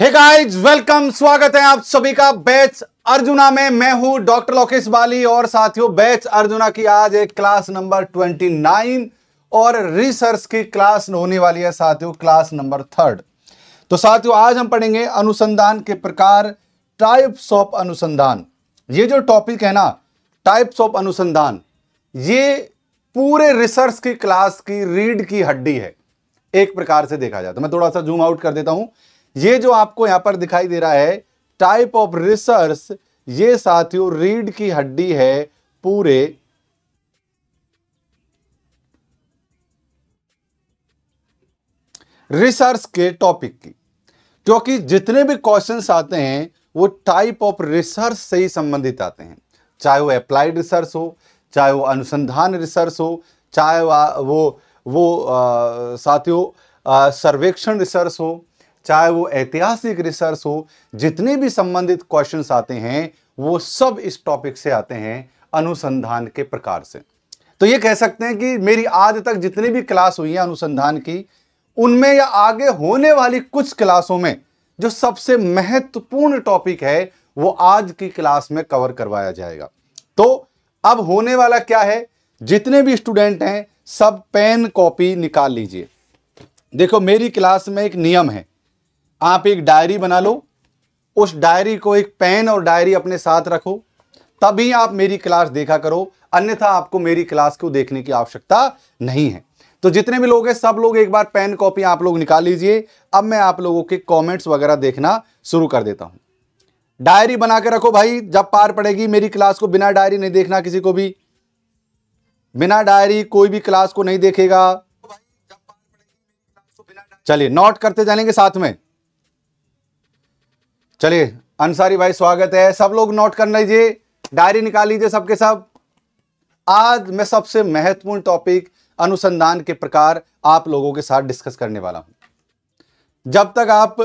Hey guys welcome स्वागत है आप सभी का बैच अर्जुना में मैं हूं डॉक्टर लोकेश बाली और साथियों बैच अर्जुना की आज एक क्लास नंबर 29 और रिसर्च की क्लास होने वाली है साथियों क्लास नंबर थर्ड तो साथियों आज हम पढ़ेंगे अनुसंधान के प्रकार टाइप्स ऑफ अनुसंधान ये जो टॉपिक है ना टाइप्स ऑफ अनुसंधान ये पूरे रिसर्च की क्लास की रीड की हड्डी है एक प्रकार से देखा जाए तो मैं थोड़ा सा जूम आउट कर देता हूं ये जो आपको यहाँ पर दिखाई दे रहा है टाइप ऑफ रिसर्स ये साथियों रीढ़ की हड्डी है पूरे रिसर्च के टॉपिक की क्योंकि जितने भी क्वेश्चंस आते हैं वो टाइप ऑफ रिसर्च से ही संबंधित आते हैं चाहे वो अप्लाइड रिसर्च हो चाहे वो अनुसंधान रिसर्च हो चाहे वो वो साथियों सर्वेक्षण रिसर्च हो चाहे वो ऐतिहासिक रिसर्च हो जितने भी संबंधित क्वेश्चन आते हैं वो सब इस टॉपिक से आते हैं अनुसंधान के प्रकार से तो ये कह सकते हैं कि मेरी आज तक जितनी भी क्लास हुई है अनुसंधान की उनमें या आगे होने वाली कुछ क्लासों में जो सबसे महत्वपूर्ण टॉपिक है वो आज की क्लास में कवर करवाया जाएगा तो अब होने वाला क्या है जितने भी स्टूडेंट हैं सब पेन कॉपी निकाल लीजिए देखो मेरी क्लास में एक नियम है आप एक डायरी बना लो उस डायरी को एक पेन और डायरी अपने साथ रखो तभी आप मेरी क्लास देखा करो अन्यथा आपको मेरी क्लास को देखने की आवश्यकता नहीं है तो जितने भी लोग हैं सब लोग एक बार पेन कॉपी आप लोग निकाल लीजिए अब मैं आप लोगों के कमेंट्स वगैरह देखना शुरू कर देता हूं डायरी बना के रखो भाई जब पार पड़ेगी मेरी क्लास को बिना डायरी नहीं देखना किसी को भी बिना डायरी कोई भी क्लास को नहीं देखेगा चलिए नोट करते जाएंगे साथ में चलिए अंसारी भाई स्वागत है सब लोग नोट कर लीजिए डायरी निकाल लीजिए सबके सब आज मैं सबसे महत्वपूर्ण टॉपिक अनुसंधान के प्रकार आप लोगों के साथ डिस्कस करने वाला हूं जब तक आप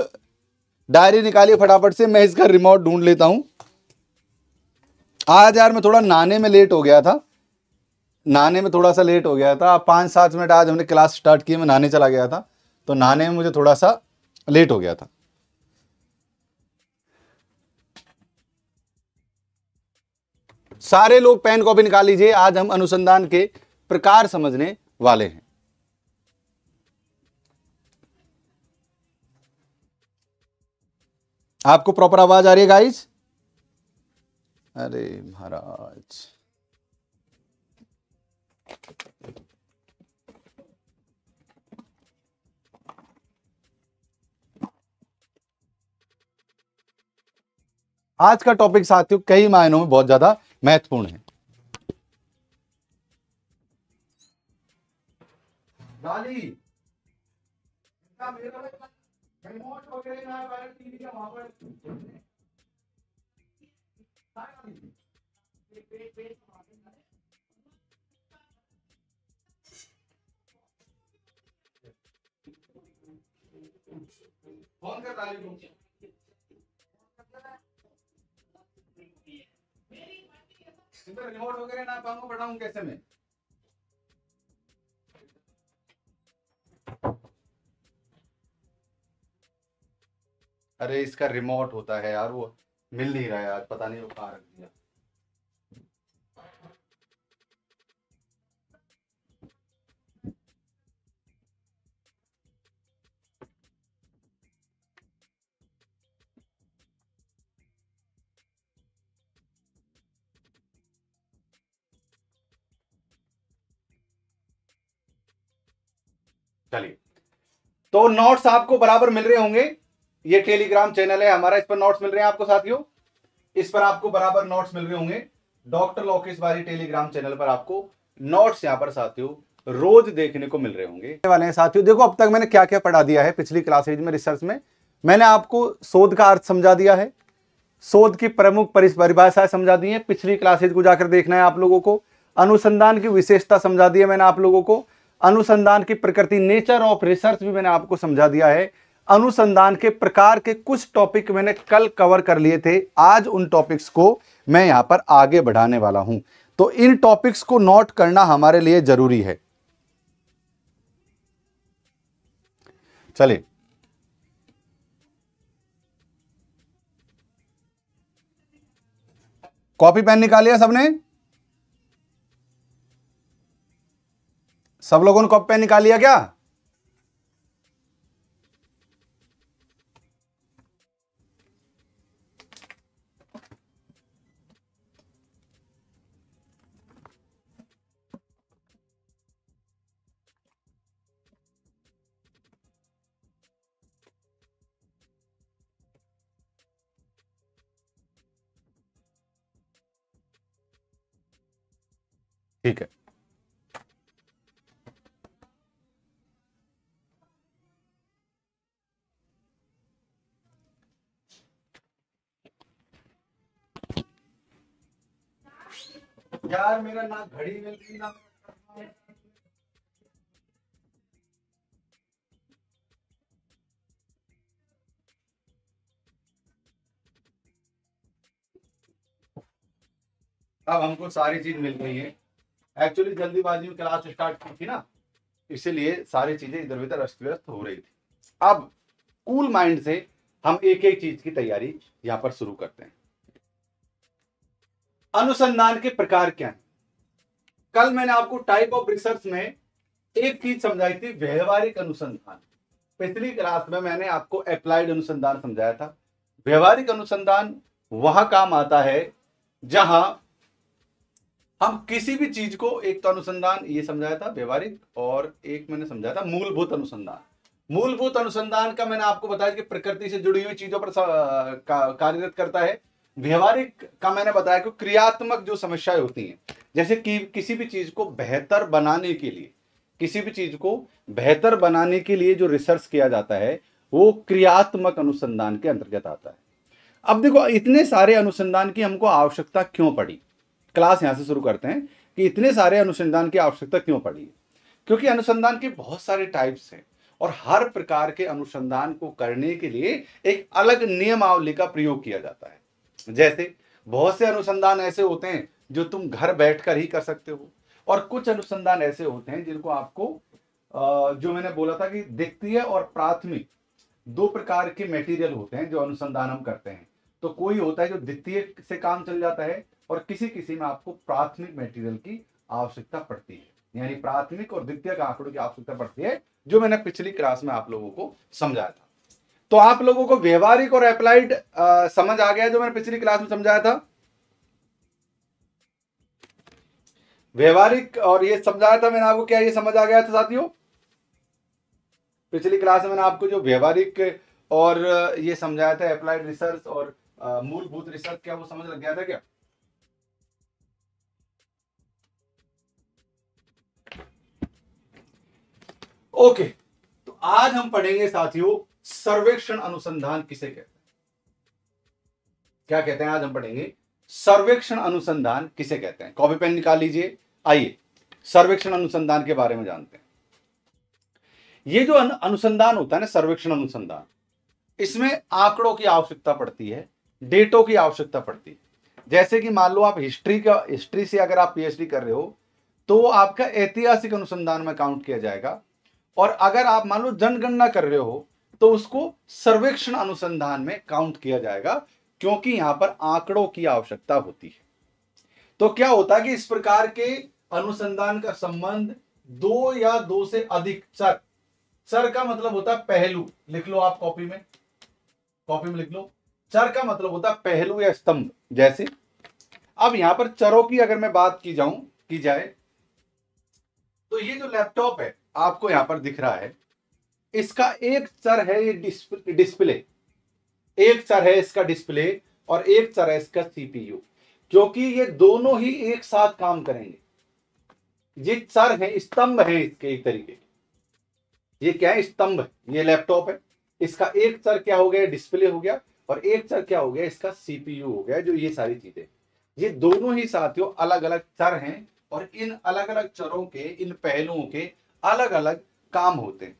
डायरी निकालिए फटाफट से मैं इसका रिमोट ढूंढ लेता हूं आज यार मैं थोड़ा नाने में लेट हो गया था नहाने में थोड़ा सा लेट हो गया था पाँच सात मिनट आज हमने क्लास स्टार्ट किए मैं नहाने चला गया था तो नहाने में मुझे थोड़ा सा लेट हो गया था सारे लोग पेन कॉपी निकाल लीजिए आज हम अनुसंधान के प्रकार समझने वाले हैं आपको प्रॉपर आवाज आ रही है गाइस अरे महाराज आज का टॉपिक साथियों कई मायनों में बहुत ज्यादा महत्वपूर्ण है फोन कर डाली रिमोट वगैरह ना पाऊंगा कैसे मैं अरे इसका रिमोट होता है यार वो मिल नहीं रहा है आज पता नहीं वो कहा रख दिया चलिए तो नोट्स आपको बराबर मिल रहे होंगे ये टेलीग्राम चैनल है हमारा इस पर नोट्स मिल रहे हैं आपको साथियों इस पर आपको बराबर नोट्स मिल रहे होंगे डॉक्टर लोकेश बारी टेलीग्राम चैनल पर आपको नोट्स यहाँ पर साथियों रोज देखने को मिल रहे होंगे वाले साथियों देखो अब तक मैंने क्या क्या पढ़ा दिया है पिछली क्लासेज में रिसर्च में मैंने आपको शोध का अर्थ समझा दिया है शोध की प्रमुख परिभाषाएं समझा दी है पिछली क्लासेज को जाकर देखना है आप लोगों को अनुसंधान की विशेषता समझा दी है मैंने आप लोगों को अनुसंधान की प्रकृति नेचर ऑफ रिसर्च भी मैंने आपको समझा दिया है अनुसंधान के प्रकार के कुछ टॉपिक मैंने कल कवर कर लिए थे आज उन टॉपिक्स को मैं यहां पर आगे बढ़ाने वाला हूं तो इन टॉपिक्स को नोट करना हमारे लिए जरूरी है चलिए कॉपी पेन निकालिया सबने सब लोगों ने कॉपी निकाल लिया क्या ठीक है यार मेरा ना घड़ी मिल रही ना अब हमको सारी चीज मिल गई है एक्चुअली जल्दीबाजी में क्लास स्टार्ट की थी ना इसीलिए सारी चीजें इधर उधर अस्त व्यस्त हो रही थी अब कूल माइंड से हम एक एक चीज की तैयारी यहाँ पर शुरू करते हैं अनुसंधान के प्रकार क्या है कल मैंने आपको टाइप ऑफ रिसर्च में एक चीज समझाई थी व्यवहारिक अनुसंधान पिछली क्लास में मैंने आपको अप्लाइड अनुसंधान समझाया था व्यवहारिक अनुसंधान वह काम आता है जहां हम किसी भी चीज को एक तो अनुसंधान ये समझाया था व्यवहारिक और एक मैंने समझाया था मूलभूत अनुसंधान मूलभूत अनुसंधान का मैंने आपको बताया कि प्रकृति से जुड़ी हुई चीजों पर कार्यरत करता है व्यवहारिक का मैंने बताया कि क्रियात्मक जो समस्याएं होती हैं जैसे कि किसी भी चीज़ को बेहतर बनाने के लिए किसी भी चीज़ को बेहतर बनाने के लिए जो रिसर्च किया जाता है वो क्रियात्मक अनुसंधान के अंतर्गत आता है अब देखो इतने सारे अनुसंधान की हमको आवश्यकता क्यों पड़ी क्लास यहां से शुरू करते हैं कि इतने सारे अनुसंधान की आवश्यकता क्यों पड़ी क्योंकि अनुसंधान के बहुत सारे टाइप्स हैं और हर प्रकार के अनुसंधान को करने के लिए एक अलग नियमावली का प्रयोग किया जाता है जैसे बहुत से अनुसंधान ऐसे होते हैं जो तुम घर बैठकर ही कर सकते हो और कुछ अनुसंधान ऐसे होते हैं जिनको आपको जो मैंने बोला था कि द्वितीय और प्राथमिक दो प्रकार के मेटीरियल होते हैं जो अनुसंधान हम करते हैं तो कोई होता है जो द्वितीय से काम चल जाता है और किसी किसी में आपको प्राथमिक मेटीरियल की आवश्यकता पड़ती है यानी प्राथमिक और द्वितीय आंकड़ों की आवश्यकता पड़ती है जो मैंने पिछली क्लास में आप लोगों को समझाया था तो आप लोगों को व्यवहारिक और अप्लाइड समझ आ गया जो मैंने पिछली क्लास में समझाया था व्यवहारिक और ये समझाया था मैंने आपको क्या ये समझ आ गया था साथियों पिछली क्लास में मैंने आपको जो व्यवहारिक और ये समझाया था अप्लाइड रिसर्च और मूलभूत रिसर्च क्या वो समझ लग गया था क्या ओके तो आज हम पढ़ेंगे साथियों सर्वेक्षण अनुसंधान किसे कहते हैं क्या कहते हैं आज हम पढ़ेंगे सर्वेक्षण अनुसंधान किसे कहते हैं कॉपी पेन निकाल लीजिए आइए सर्वेक्षण अनुसंधान के बारे में जानते हैं ये जो अनुसंधान होता है ना सर्वेक्षण अनुसंधान इसमें आंकड़ों की आवश्यकता पड़ती है डेटों की आवश्यकता पड़ती है जैसे कि मान लो आप हिस्ट्री का हिस्ट्री से अगर आप पीएचडी कर रहे हो तो आपका ऐतिहासिक अनुसंधान में काउंट किया जाएगा और अगर आप मान लो जनगणना कर रहे हो तो उसको सर्वेक्षण अनुसंधान में काउंट किया जाएगा क्योंकि यहां पर आंकड़ों की आवश्यकता होती है तो क्या होता है कि इस प्रकार के अनुसंधान का संबंध दो या दो से अधिक सर सर का मतलब होता है पहलू लिख लो आप कॉपी में कॉपी में लिख लो चर का मतलब होता है पहलू या स्तंभ जैसे अब यहां पर चरों की अगर मैं बात की जाऊं की जाए तो ये जो लैपटॉप है आपको यहां पर दिख रहा है इसका एक चर है ये डिस्प्ले एक चर है इसका डिस्प्ले और एक चर है इसका सीपीयू क्योंकि ये दोनों ही एक साथ काम करेंगे ये चर है स्तंभ है इसके एक तरीके ये क्या है स्तंभ ये लैपटॉप है इसका एक चर क्या हो गया डिस्प्ले हो गया और एक चर क्या हो गया इसका सीपीयू हो गया जो ये सारी चीजें ये दोनों ही साथियों अलग अलग चर हैं और इन अलग अलग चरों के इन पहलुओं के अलग अलग काम होते हैं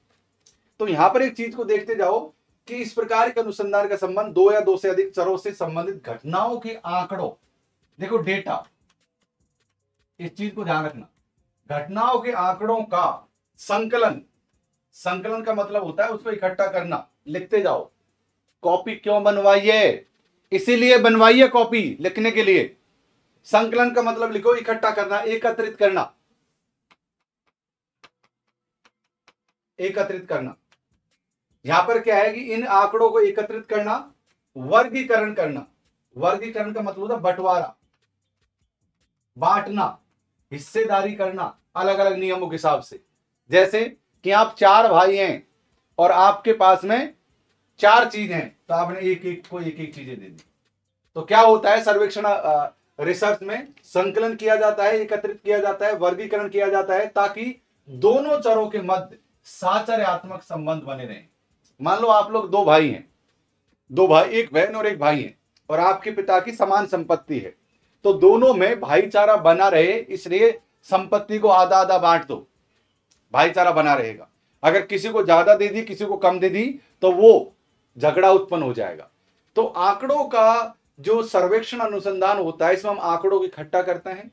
तो यहां पर एक चीज को देखते जाओ कि इस प्रकार के अनुसंधान का संबंध दो या दो से अधिक चरों से संबंधित घटनाओं के आंकड़ों देखो डेटा इस चीज को ध्यान रखना घटनाओं के आंकड़ों का संकलन संकलन का मतलब होता है उसको इकट्ठा करना लिखते जाओ कॉपी क्यों बनवाइए इसीलिए बनवाइए कॉपी लिखने के लिए संकलन का मतलब लिखो इकट्ठा करना एकत्रित करना एकत्रित करना यहां पर क्या है कि इन आंकड़ों को एकत्रित करना वर्गीकरण करना वर्गीकरण का मतलब होता बंटवारा बांटना हिस्सेदारी करना अलग अलग नियमों के हिसाब से जैसे कि आप चार भाई हैं और आपके पास में चार चीज हैं तो आपने एक एक को एक एक चीजें दे दी तो क्या होता है सर्वेक्षण रिसर्च में संकलन किया जाता है एकत्रित किया जाता है वर्गीकरण किया जाता है ताकि दोनों चरों के मध्य साचर्यात्मक संबंध बने रहें मान लो आप लोग दो भाई हैं दो भाई एक बहन और एक भाई हैं और आपके पिता की समान संपत्ति है तो दोनों में भाईचारा बना रहे इसलिए संपत्ति को आधा आधा बांट दो भाईचारा बना रहेगा अगर किसी को ज्यादा दे दी किसी को कम दे दी तो वो झगड़ा उत्पन्न हो जाएगा तो आंकड़ों का जो सर्वेक्षण अनुसंधान होता है इसमें हम आंकड़ों को इकट्ठा करते हैं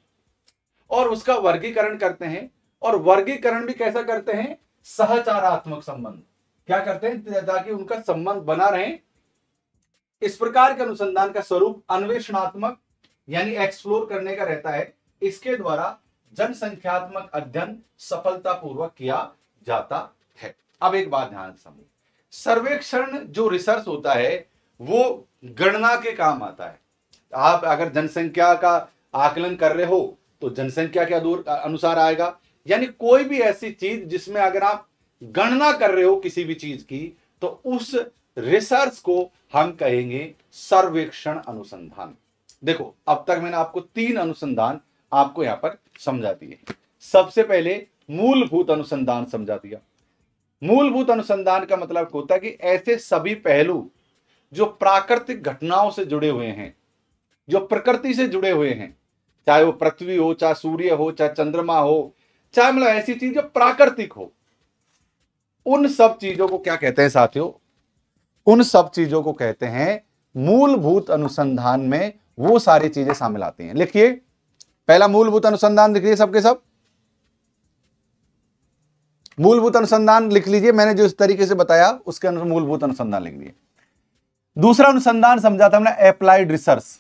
और उसका वर्गीकरण करते हैं और वर्गीकरण भी कैसा करते हैं सहचारात्मक संबंध क्या करते हैं ताकि उनका संबंध बना रहे इस प्रकार के अनुसंधान का स्वरूप अन्वेषणात्मक यानी एक्सप्लोर करने का रहता है इसके द्वारा जनसंख्यात्मक अध्ययन सफलतापूर्वक किया जाता है अब एक बात ध्यान समझ सर्वेक्षण जो रिसर्च होता है वो गणना के काम आता है आप अगर जनसंख्या का आकलन कर रहे हो तो जनसंख्या के अनुसार आएगा यानी कोई भी ऐसी चीज जिसमें अगर आप गणना कर रहे हो किसी भी चीज की तो उस रिसर्च को हम कहेंगे सर्वेक्षण अनुसंधान देखो अब तक मैंने आपको तीन अनुसंधान आपको यहां पर समझा दिए सबसे पहले मूलभूत अनुसंधान समझा दिया मूलभूत अनुसंधान का मतलब होता है कि ऐसे सभी पहलू जो प्राकृतिक घटनाओं से जुड़े हुए हैं जो प्रकृति से जुड़े हुए हैं चाहे वो पृथ्वी हो चाहे सूर्य हो चाहे चंद्रमा हो चाहे मतलब ऐसी चीज जो प्राकृतिक हो उन सब चीजों को क्या कहते हैं साथियों उन सब चीजों को कहते हैं मूलभूत अनुसंधान में वो सारी चीजें शामिल आती हैं लिखिए पहला मूलभूत अनुसंधान लीजिए सबके सब मूलभूत अनुसंधान लिख लीजिए मैंने जो इस तरीके से बताया उसके अनुसार मूलभूत अनुसंधान लिख लीजिए दूसरा अनुसंधान समझा था हमने एप्लाइड रिसर्च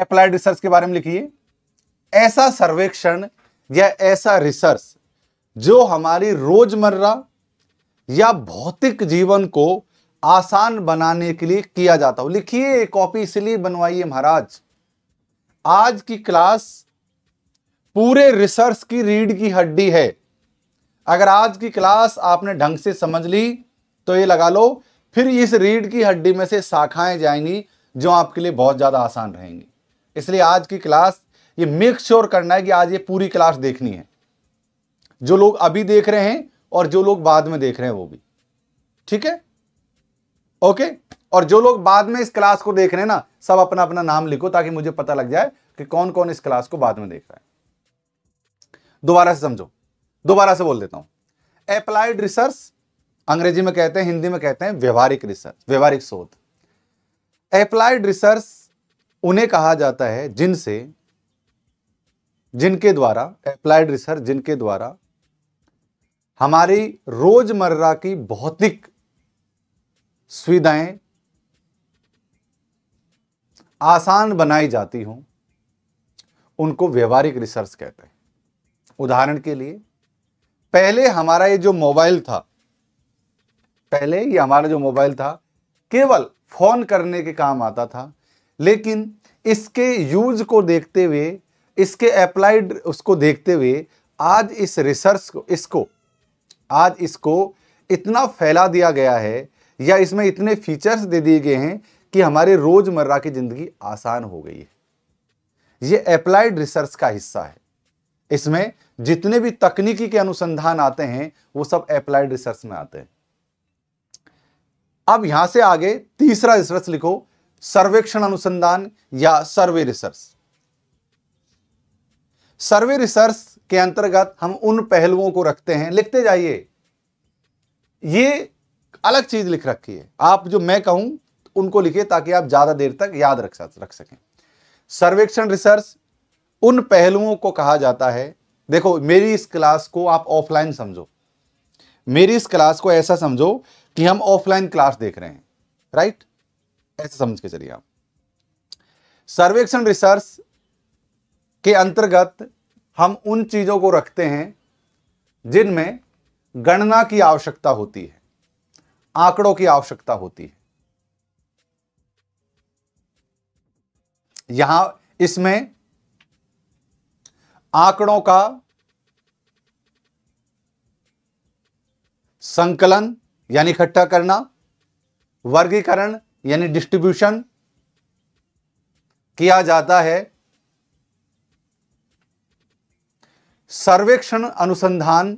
एप्लाइड रिसर्च के बारे में लिखिए ऐसा सर्वेक्षण या ऐसा रिसर्च जो हमारी रोजमर्रा या भौतिक जीवन को आसान बनाने के लिए किया जाता हो लिखिए कॉपी इसलिए बनवाइए महाराज आज की क्लास पूरे रिसर्च की रीढ़ की हड्डी है अगर आज की क्लास आपने ढंग से समझ ली तो ये लगा लो फिर इस रीढ़ की हड्डी में से शाखाएं जाएंगी जो आपके लिए बहुत ज़्यादा आसान रहेंगी इसलिए आज की क्लास ये मेक श्योर sure करना है कि आज ये पूरी क्लास देखनी है जो लोग अभी देख रहे हैं और जो लोग बाद में देख रहे हैं वो भी ठीक है ओके और जो लोग बाद में इस क्लास को देख रहे हैं ना सब अपना अपना नाम लिखो ताकि मुझे पता लग जाए कि कौन कौन इस क्लास को बाद में देख रहा है दोबारा से समझो दोबारा से बोल देता हूं अप्लाइड रिसर्च अंग्रेजी में कहते हैं हिंदी में कहते हैं व्यवहारिक रिसर्च व्यवहारिक शोध अप्लाइड रिसर्च उन्हें कहा जाता है जिनसे जिनके द्वारा अप्लाइड रिसर्च जिनके द्वारा हमारी रोजमर्रा की भौतिक सुविधाएं आसान बनाई जाती हों उनको व्यवहारिक रिसर्च कहते हैं उदाहरण के लिए पहले हमारा ये जो मोबाइल था पहले ये हमारा जो मोबाइल था केवल फोन करने के काम आता था लेकिन इसके यूज को देखते हुए इसके अप्लाइड उसको देखते हुए आज इस रिसर्च को इसको आज इसको इतना फैला दिया गया है या इसमें इतने फीचर्स दे दिए गए हैं कि हमारे रोज़मर्रा की ज़िंदगी आसान हो गई है यह अप्लाइड रिसर्च का हिस्सा है इसमें जितने भी तकनीकी के अनुसंधान आते हैं वो सब अप्लाइड रिसर्च में आते हैं अब यहां से आगे तीसरा रिसर्च लिखो सर्वेक्षण अनुसंधान या सर्वे रिसर्च सर्वे रिसर्च के अंतर्गत हम उन पहलुओं को रखते हैं लिखते जाइए ये अलग चीज लिख रखी है आप जो मैं कहूं उनको लिखे ताकि आप ज्यादा देर तक याद रख रख सकें सर्वेक्षण रिसर्च उन पहलुओं को कहा जाता है देखो मेरी इस क्लास को आप ऑफलाइन समझो मेरी इस क्लास को ऐसा समझो कि हम ऑफलाइन क्लास देख रहे हैं राइट ऐसा समझ के चलिए आप सर्वेक्षण रिसर्च के अंतर्गत हम उन चीज़ों को रखते हैं जिनमें गणना की आवश्यकता होती है आंकड़ों की आवश्यकता होती है यहां इसमें आंकड़ों का संकलन यानी इकट्ठा करना वर्गीकरण यानी डिस्ट्रीब्यूशन किया जाता है सर्वेक्षण अनुसंधान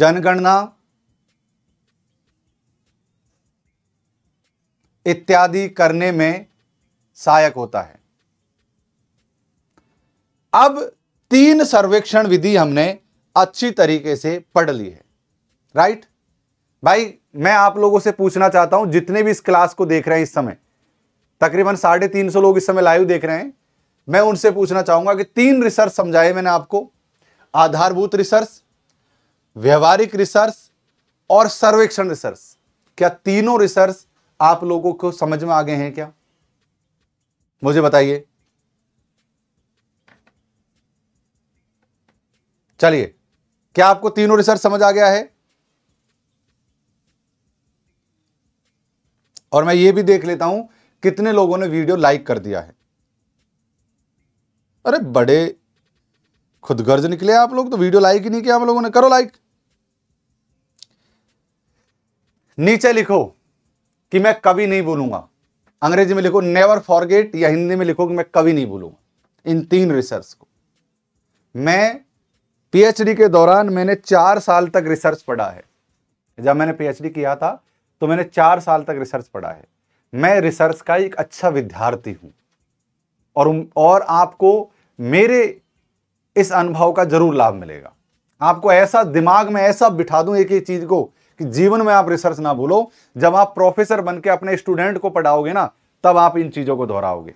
जनगणना इत्यादि करने में सहायक होता है अब तीन सर्वेक्षण विधि हमने अच्छी तरीके से पढ़ ली है राइट भाई मैं आप लोगों से पूछना चाहता हूं जितने भी इस क्लास को देख रहे हैं इस समय तकरीबन साढ़े तीन सौ लोग इस समय लाइव देख रहे हैं मैं उनसे पूछना चाहूंगा कि तीन रिसर्च समझाए मैंने आपको आधारभूत रिसर्च व्यवहारिक रिसर्च और सर्वेक्षण रिसर्च क्या तीनों रिसर्च आप लोगों को समझ में आ गए हैं क्या मुझे बताइए चलिए क्या आपको तीनों रिसर्च समझ आ गया है और मैं ये भी देख लेता हूं कितने लोगों ने वीडियो लाइक कर दिया है अरे बड़े खुदगर्ज निकले आप लोग तो वीडियो लाइक ही नहीं किया आप लोगों ने करो लाइक नीचे लिखो कि मैं कभी नहीं बोलूंगा अंग्रेजी में लिखो नेवर फॉरगेट या हिंदी में लिखो कि मैं कभी नहीं बोलूंगा इन तीन रिसर्च को मैं पीएचडी के दौरान मैंने चार साल तक रिसर्च पढ़ा है जब मैंने पीएचडी किया था तो मैंने चार साल तक रिसर्च पढ़ा है मैं रिसर्च का एक अच्छा विद्यार्थी हूं और और आपको मेरे इस अनुभव का जरूर लाभ मिलेगा आपको ऐसा दिमाग में ऐसा बिठा दूं एक ही चीज को कि जीवन में आप रिसर्च ना भूलो जब आप प्रोफेसर बनकर अपने स्टूडेंट को पढ़ाओगे ना तब आप इन चीजों को दोहराओगे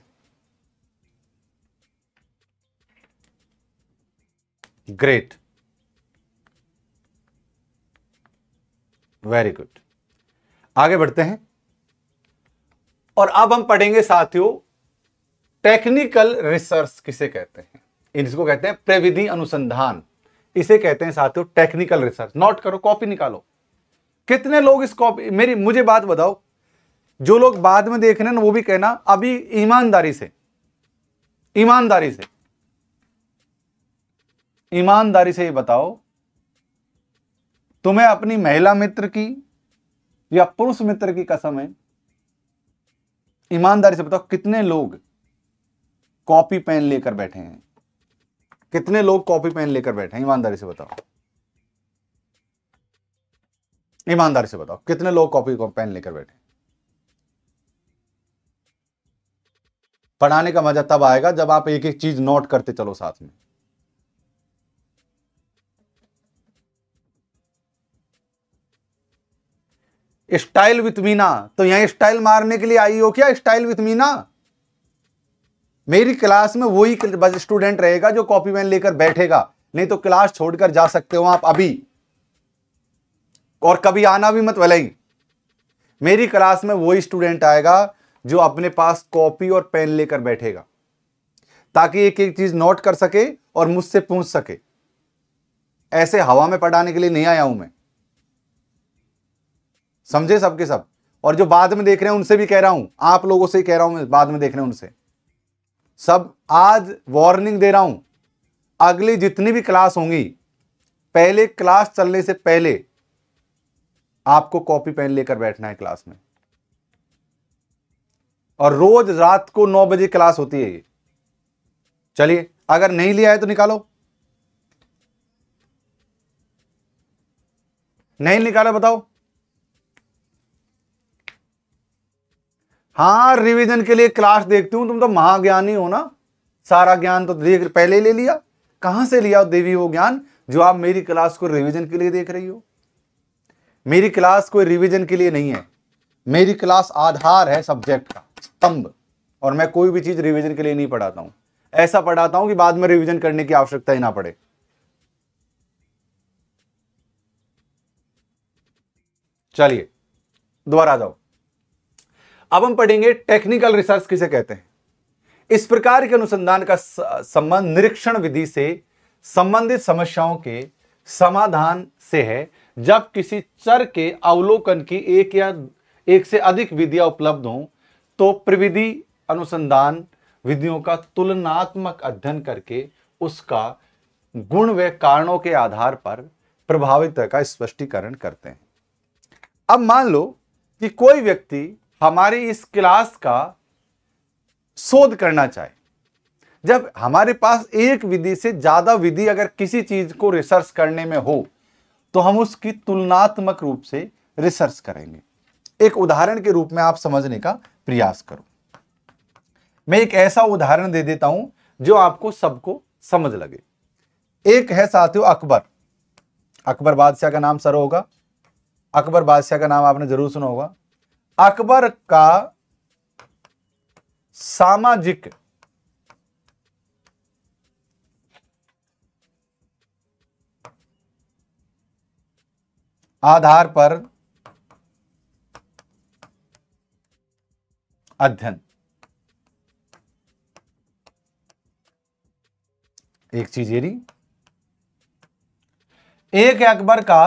ग्रेट वेरी गुड आगे बढ़ते हैं और अब हम पढ़ेंगे साथियों टेक्निकल रिसर्च किसे कहते हैं इसको कहते हैं प्रविधि अनुसंधान इसे कहते हैं साथियों टेक्निकल रिसर्च नोट करो कॉपी निकालो कितने लोग इस कॉपी मेरी मुझे बात बताओ जो लोग बाद में देख रहे हैं ना वो भी कहना अभी ईमानदारी से ईमानदारी से ईमानदारी से ये बताओ तुम्हें अपनी महिला मित्र की या पुरुष मित्र की कसम है ईमानदारी से बताओ कितने लोग कॉपी पेन लेकर बैठे हैं कितने लोग कॉपी पेन लेकर बैठे हैं ईमानदारी से बताओ ईमानदारी से बताओ कितने लोग कॉपी पेन लेकर बैठे पढ़ाने का मजा तब आएगा जब आप एक एक चीज नोट करते चलो साथ में स्टाइल विथ मीना तो यहां स्टाइल मारने के लिए आई हो क्या स्टाइल विथ मीना मेरी क्लास में वही स्टूडेंट रहेगा जो कॉपी पेन लेकर बैठेगा नहीं तो क्लास छोड़कर जा सकते हो आप अभी और कभी आना भी मत वाले ही मेरी क्लास में वही स्टूडेंट आएगा जो अपने पास कॉपी और पेन लेकर बैठेगा ताकि एक एक चीज नोट कर सके और मुझसे पूछ सके ऐसे हवा में पढ़ाने के लिए नहीं आया हूं मैं समझे सबके सब और जो बाद में देख रहे हैं उनसे भी कह रहा हूं आप लोगों से कह रहा हूं मैं बाद में देख रहे हैं उनसे सब आज वार्निंग दे रहा हूँ अगली जितनी भी क्लास होंगी पहले क्लास चलने से पहले आपको कॉपी पेन लेकर बैठना है क्लास में और रोज रात को नौ बजे क्लास होती है ये चलिए अगर नहीं लिया है तो निकालो नहीं निकाला बताओ हाँ रिवीजन के लिए क्लास देखती हूँ तुम तो महाज्ञानी हो ना सारा ज्ञान तो देख पहले ले लिया कहाँ से लिया देवी वो ज्ञान जो आप मेरी क्लास को रिवीजन के लिए देख रही हो मेरी क्लास कोई रिवीजन के लिए नहीं है मेरी क्लास आधार है सब्जेक्ट का स्तंभ और मैं कोई भी चीज़ रिवीजन के लिए नहीं पढ़ाता हूं ऐसा पढ़ाता हूं कि बाद में रिवीजन करने की आवश्यकता ही ना पड़े चलिए दोबारा जाओ अब हम पढ़ेंगे टेक्निकल रिसर्च किसे कहते हैं इस प्रकार के अनुसंधान का संबंध निरीक्षण विधि से संबंधित समस्याओं के समाधान से है जब किसी चर के अवलोकन की एक या एक से अधिक विधियां उपलब्ध हों तो प्रविधि अनुसंधान विधियों का तुलनात्मक अध्ययन करके उसका गुण व कारणों के आधार पर प्रभावित का स्पष्टीकरण करते हैं अब मान लो कि कोई व्यक्ति हमारी इस क्लास का शोध करना चाहे जब हमारे पास एक विधि से ज़्यादा विधि अगर किसी चीज़ को रिसर्च करने में हो तो हम उसकी तुलनात्मक रूप से रिसर्च करेंगे एक उदाहरण के रूप में आप समझने का प्रयास करो मैं एक ऐसा उदाहरण दे देता हूं जो आपको सबको समझ लगे एक है साथियों अकबर अकबर बादशाह का नाम सर होगा अकबर बादशाह का नाम आपने जरूर सुना होगा अकबर का सामाजिक आधार पर अध्ययन एक चीज ये रही एक अकबर का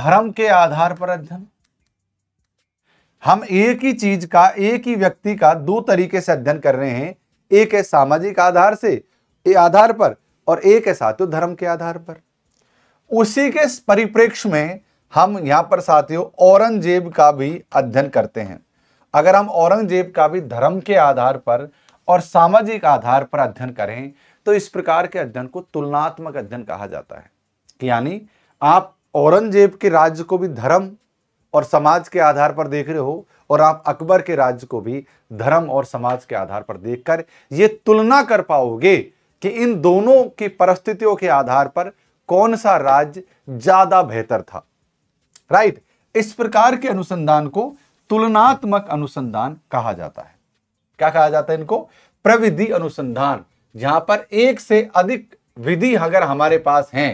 धर्म के आधार पर अध्ययन हम एक ही चीज का एक ही व्यक्ति का दो तरीके से अध्ययन कर रहे हैं एक है सामाजिक आधार से आधार पर और एक है साथियों धर्म के आधार पर उसी के परिप्रेक्ष्य में हम यहां पर साथियों औरंगजेब का भी अध्ययन करते हैं अगर हम औरंगजेब का भी धर्म के आधार पर और सामाजिक आधार पर अध्ययन करें तो इस प्रकार के अध्ययन को तुलनात्मक अध्ययन कहा जाता है यानी आप औरंगजेब के राज्य को भी धर्म और समाज के आधार पर देख रहे हो और आप अकबर के राज्य को भी धर्म और समाज के आधार पर देखकर ये तुलना कर पाओगे कि इन दोनों की परिस्थितियों के आधार पर कौन सा राज्य ज्यादा बेहतर था राइट इस प्रकार के अनुसंधान को तुलनात्मक अनुसंधान कहा जाता है क्या कहा जाता है इनको प्रविधि अनुसंधान जहां पर एक से अधिक विधि अगर हमारे पास हैं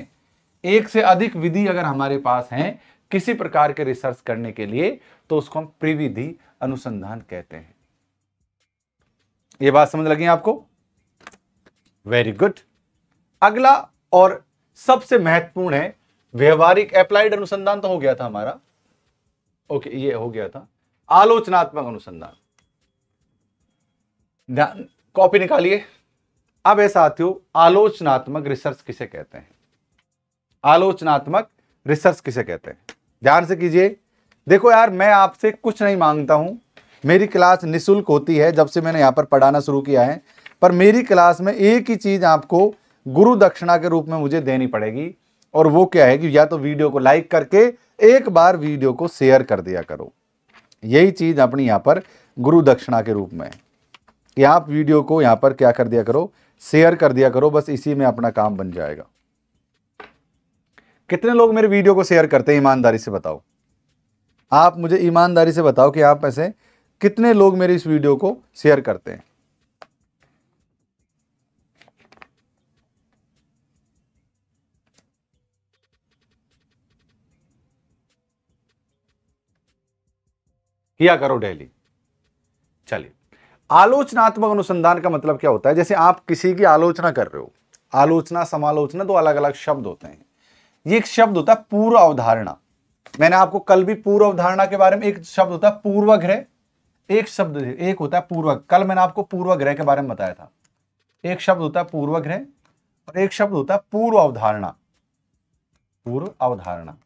एक से अधिक विधि अगर हमारे पास हैं किसी प्रकार के रिसर्च करने के लिए तो उसको हम प्रिविधि अनुसंधान कहते हैं ये बात समझ लगी आपको वेरी गुड अगला और सबसे महत्वपूर्ण है व्यवहारिक अप्लाइड अनुसंधान तो हो गया था हमारा ओके ये हो गया था आलोचनात्मक अनुसंधान कॉपी निकालिए अब ऐसा आती हो आलोचनात्मक रिसर्च किसे कहते हैं आलोचनात्मक रिसर्च किसे कहते हैं ध्यान से कीजिए देखो यार मैं आपसे कुछ नहीं मांगता हूँ मेरी क्लास निशुल्क होती है जब से मैंने यहाँ पर पढ़ाना शुरू किया है पर मेरी क्लास में एक ही चीज़ आपको गुरु दक्षिणा के रूप में मुझे देनी पड़ेगी और वो क्या है कि या तो वीडियो को लाइक करके एक बार वीडियो को शेयर कर दिया करो यही चीज़ अपनी यहाँ पर गुरु दक्षिणा के रूप में कि आप वीडियो को यहां पर क्या कर दिया करो शेयर कर दिया करो बस इसी में अपना काम बन जाएगा कितने लोग मेरे वीडियो को शेयर करते हैं ईमानदारी से बताओ आप मुझे ईमानदारी से बताओ कि आप ऐसे कितने लोग मेरे इस वीडियो को शेयर करते हैं किया करो डेली चलिए आलोचनात्मक अनुसंधान का मतलब क्या होता है जैसे आप किसी की आलोचना कर रहे हो आलोचना समालोचना दो अलग अलग शब्द होते हैं ये एक शब्द होता है पूर्व अवधारणा मैंने आपको कल भी पूर्व अवधारणा के बारे में एक शब्द होता है पूर्वग्रह एक शब्द एक होता है पूर्व कल मैंने आपको ग्रह के बारे में बताया था एक शब्द होता है पूर्वग्रह और एक शब्द होता है पूर्व अवधारणा पूर्व अवधारणा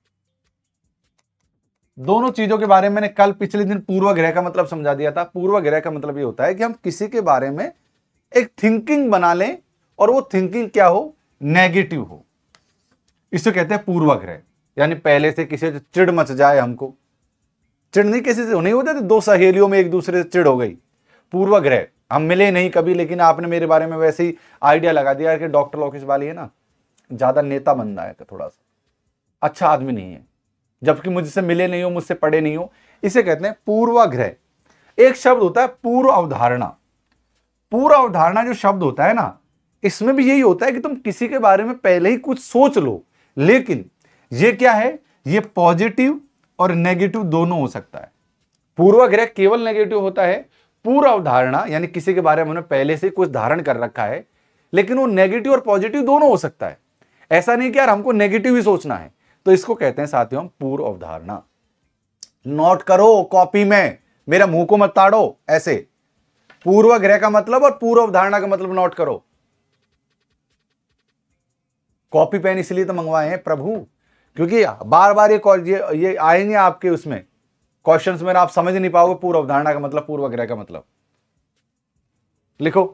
दोनों चीजों के बारे में मैंने कल पिछले दिन ग्रह का मतलब समझा दिया था ग्रह का मतलब ये होता है कि हम किसी के बारे में एक थिंकिंग बना लें और वो थिंकिंग क्या हो नेगेटिव हो इसको कहते हैं पूर्वाग्रह यानी पहले से किसी चिड़ मच जाए हमको चिड़ नहीं किसी से नहीं होता तो दो सहेलियों में एक दूसरे से चिड़ हो गई पूर्वाग्रह हम मिले नहीं कभी लेकिन आपने मेरे बारे में वैसे ही आइडिया लगा दिया कि डॉक्टर लोकेश वाली है ना ज़्यादा नेता बनना है तो थोड़ा सा अच्छा आदमी नहीं है जबकि मुझसे मिले नहीं हो मुझसे पढ़े नहीं हो इसे कहते हैं पूर्वाग्रह एक शब्द होता है पूर्व अवधारणा पूर्व अवधारणा जो शब्द होता है ना इसमें भी यही होता है कि तुम किसी के बारे में पहले ही कुछ सोच लो लेकिन ये क्या है ये पॉजिटिव और नेगेटिव दोनों हो सकता है पूर्वाग्रह केवल नेगेटिव होता है पूर्व अवधारणा यानी किसी के बारे में उन्होंने पहले से कुछ धारण कर रखा है लेकिन वो नेगेटिव और पॉजिटिव दोनों हो सकता है ऐसा नहीं कि यार हमको नेगेटिव ही सोचना है तो इसको कहते हैं साथियों पूर्व अवधारणा नोट करो कॉपी में मेरा मुंह को मत ताड़ो ऐसे पूर्वाग्रह का मतलब और पूर्व अवधारणा का मतलब नोट करो कॉपी पेन इसलिए तो मंगवाए हैं प्रभु क्योंकि बार बार ये ये ये आएंगे आपके उसमें क्वेश्चन में आप समझ नहीं पाओगे पूर्व अवधारणा का मतलब पूर्वग्रह का मतलब लिखो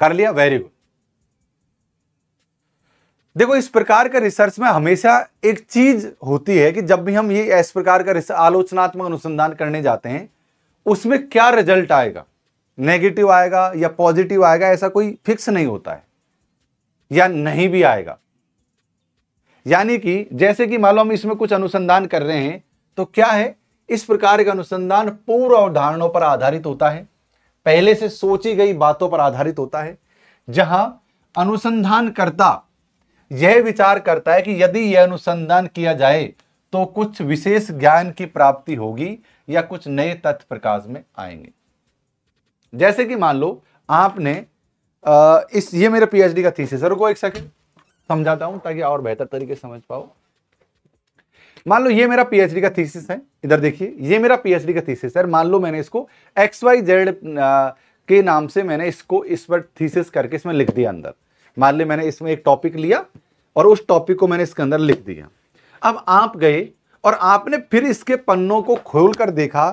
कर लिया वेरी गुड देखो इस प्रकार का रिसर्च में हमेशा एक चीज होती है कि जब भी हम ये इस प्रकार का आलोचनात्मक अनुसंधान करने जाते हैं उसमें क्या रिजल्ट आएगा नेगेटिव आएगा या पॉजिटिव आएगा ऐसा कोई फिक्स नहीं होता है या नहीं भी आएगा यानी कि जैसे कि मान लो हम इसमें कुछ अनुसंधान कर रहे हैं तो क्या है इस प्रकार का अनुसंधान पूर्व अवधारणों पर आधारित होता है पहले से सोची गई बातों पर आधारित होता है जहां अनुसंधानकर्ता यह विचार करता है कि यदि यह अनुसंधान किया जाए तो कुछ विशेष ज्ञान की प्राप्ति होगी या कुछ नए तथ्य प्रकाश में आएंगे जैसे कि मान लो आपने आ, इस ये मेरे पीएचडी का थीसिस रुको एक सेकंड समझाता हूं ताकि और बेहतर तरीके से समझ पाओ मान लो ये मेरा पीएचडी का थीसिस है इधर देखिए ये मेरा पीएचडी का थीसिस है मान लो मैंने इसको एक्स वाई जेड के नाम से मैंने इसको इस पर थीसिस करके इसमें लिख दिया अंदर मान ली मैंने इसमें एक टॉपिक लिया और उस टॉपिक को मैंने इसके अंदर लिख दिया अब आप गए और आपने फिर इसके पन्नों को खोल कर देखा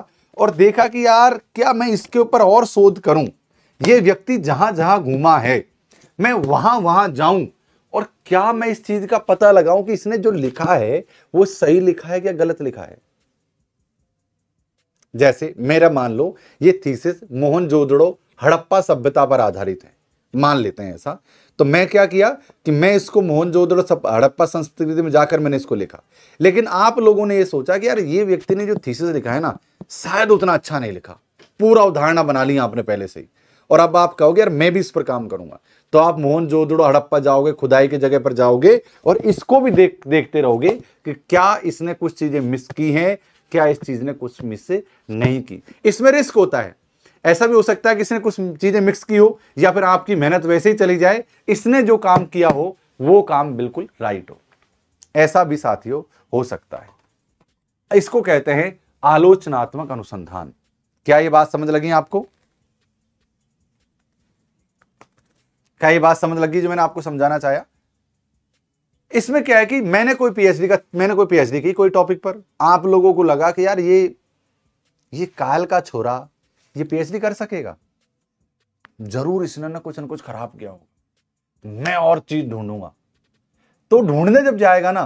और देखा कि यार क्या मैं इसके ऊपर और शोध करूं ये व्यक्ति जहां जहां घूमा है मैं वहां वहां जाऊं और क्या मैं इस चीज का पता लगाऊं कि इसने जो लिखा है वो सही लिखा है या गलत लिखा है जैसे मेरा मान लो ये थीसिस मोहन जोदड़ो हड़प्पा सभ्यता पर आधारित है मान लेते हैं ऐसा तो मैं क्या किया कि मैं इसको मोहनजोदड़ो सब हड़प्पा संस्कृति में जाकर मैंने इसको लिखा लेकिन आप लोगों ने ये सोचा कि यार ये व्यक्ति ने जो थीसिस लिखा है ना शायद उतना अच्छा नहीं लिखा पूरा उदाहरणा बना लिया आपने पहले से ही और अब आप कहोगे यार मैं भी इस पर काम करूंगा तो आप मोहन जोदड़ो हड़प्पा जाओगे खुदाई की जगह पर जाओगे और इसको भी देख देखते रहोगे कि क्या इसने कुछ चीज़ें मिस की हैं क्या इस चीज़ ने कुछ मिस नहीं की इसमें रिस्क होता है ऐसा भी हो सकता है किसी ने कुछ चीज़ें मिक्स की हो या फिर आपकी मेहनत वैसे ही चली जाए इसने जो काम किया हो वो काम बिल्कुल राइट हो ऐसा भी साथियों हो सकता है इसको कहते हैं आलोचनात्मक अनुसंधान क्या ये बात समझ लगी आपको क्या ये बात समझ लगी जो मैंने आपको समझाना चाहिए इसमें क्या है कि मैंने कोई पीएचडी का मैंने कोई पीएचडी की कोई टॉपिक पर आप लोगों को लगा कि यार ये ये काल का छोरा ये पीएचडी कर सकेगा जरूर इसने ना कुछ ना कुछ खराब किया होगा मैं और चीज ढूंढूंगा तो ढूंढने जब जाएगा ना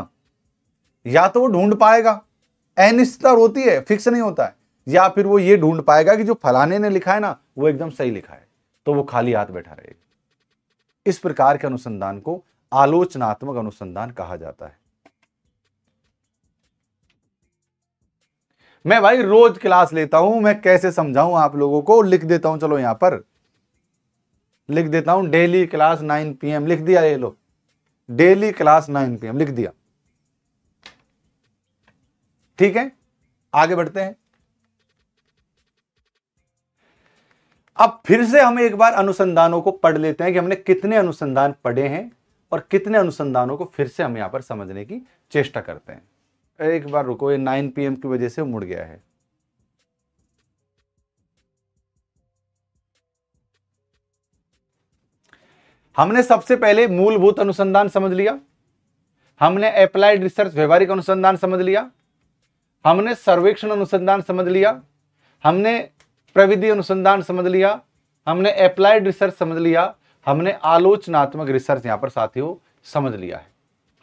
या तो वो ढूंढ पाएगा अनिश्चितता होती है फिक्स नहीं होता है या फिर वो ये ढूंढ पाएगा कि जो फलाने ने लिखा है ना वो एकदम सही लिखा है तो वो खाली हाथ बैठा रहेगा इस प्रकार के अनुसंधान को आलोचनात्मक अनुसंधान कहा जाता है मैं भाई रोज क्लास लेता हूं मैं कैसे समझाऊं आप लोगों को लिख देता हूं चलो यहां पर लिख देता हूं डेली क्लास नाइन पीएम लिख दिया ये लो डेली क्लास नाइन पीएम लिख दिया ठीक है आगे बढ़ते हैं अब फिर से हम एक बार अनुसंधानों को पढ़ लेते हैं कि हमने कितने अनुसंधान पढ़े हैं और कितने अनुसंधानों को फिर से हम यहां पर समझने की चेष्टा करते हैं एक बार रुको ये नाइन पी की वजह से मुड़ गया है हमने सबसे पहले मूलभूत अनुसंधान समझ लिया हमने अप्लाइड रिसर्च व्यवहारिक अनुसंधान समझ लिया हमने सर्वेक्षण अनुसंधान समझ लिया हमने प्रविधि अनुसंधान समझ लिया हमने अप्लाइड रिसर्च समझ लिया हमने आलोचनात्मक रिसर्च यहां पर साथियों समझ लिया है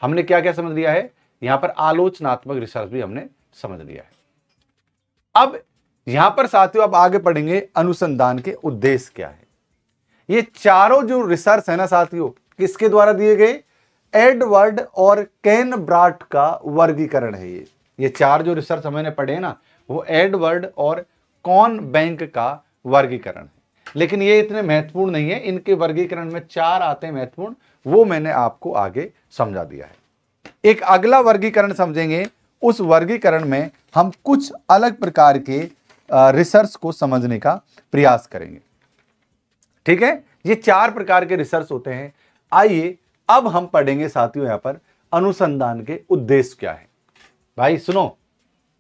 हमने क्या क्या समझ लिया है यहां पर आलोचनात्मक रिसर्च भी हमने समझ लिया है अब यहां पर साथियों आप आगे पढ़ेंगे अनुसंधान के उद्देश्य क्या है ये चारों जो रिसर्च है ना साथियों किसके द्वारा दिए गए एडवर्ड और कैन ब्राट का वर्गीकरण है ये ये चार जो रिसर्च हमने पढ़े ना वो एडवर्ड और कॉन बैंक का वर्गीकरण है लेकिन ये इतने महत्वपूर्ण नहीं है इनके वर्गीकरण में चार आते हैं महत्वपूर्ण वो मैंने आपको आगे समझा दिया है एक अगला वर्गीकरण समझेंगे उस वर्गीकरण में हम कुछ अलग प्रकार के रिसर्च को समझने का प्रयास करेंगे ठीक है ये चार प्रकार के रिसर्च होते हैं आइए अब हम पढ़ेंगे साथियों यहां पर अनुसंधान के उद्देश्य क्या है भाई सुनो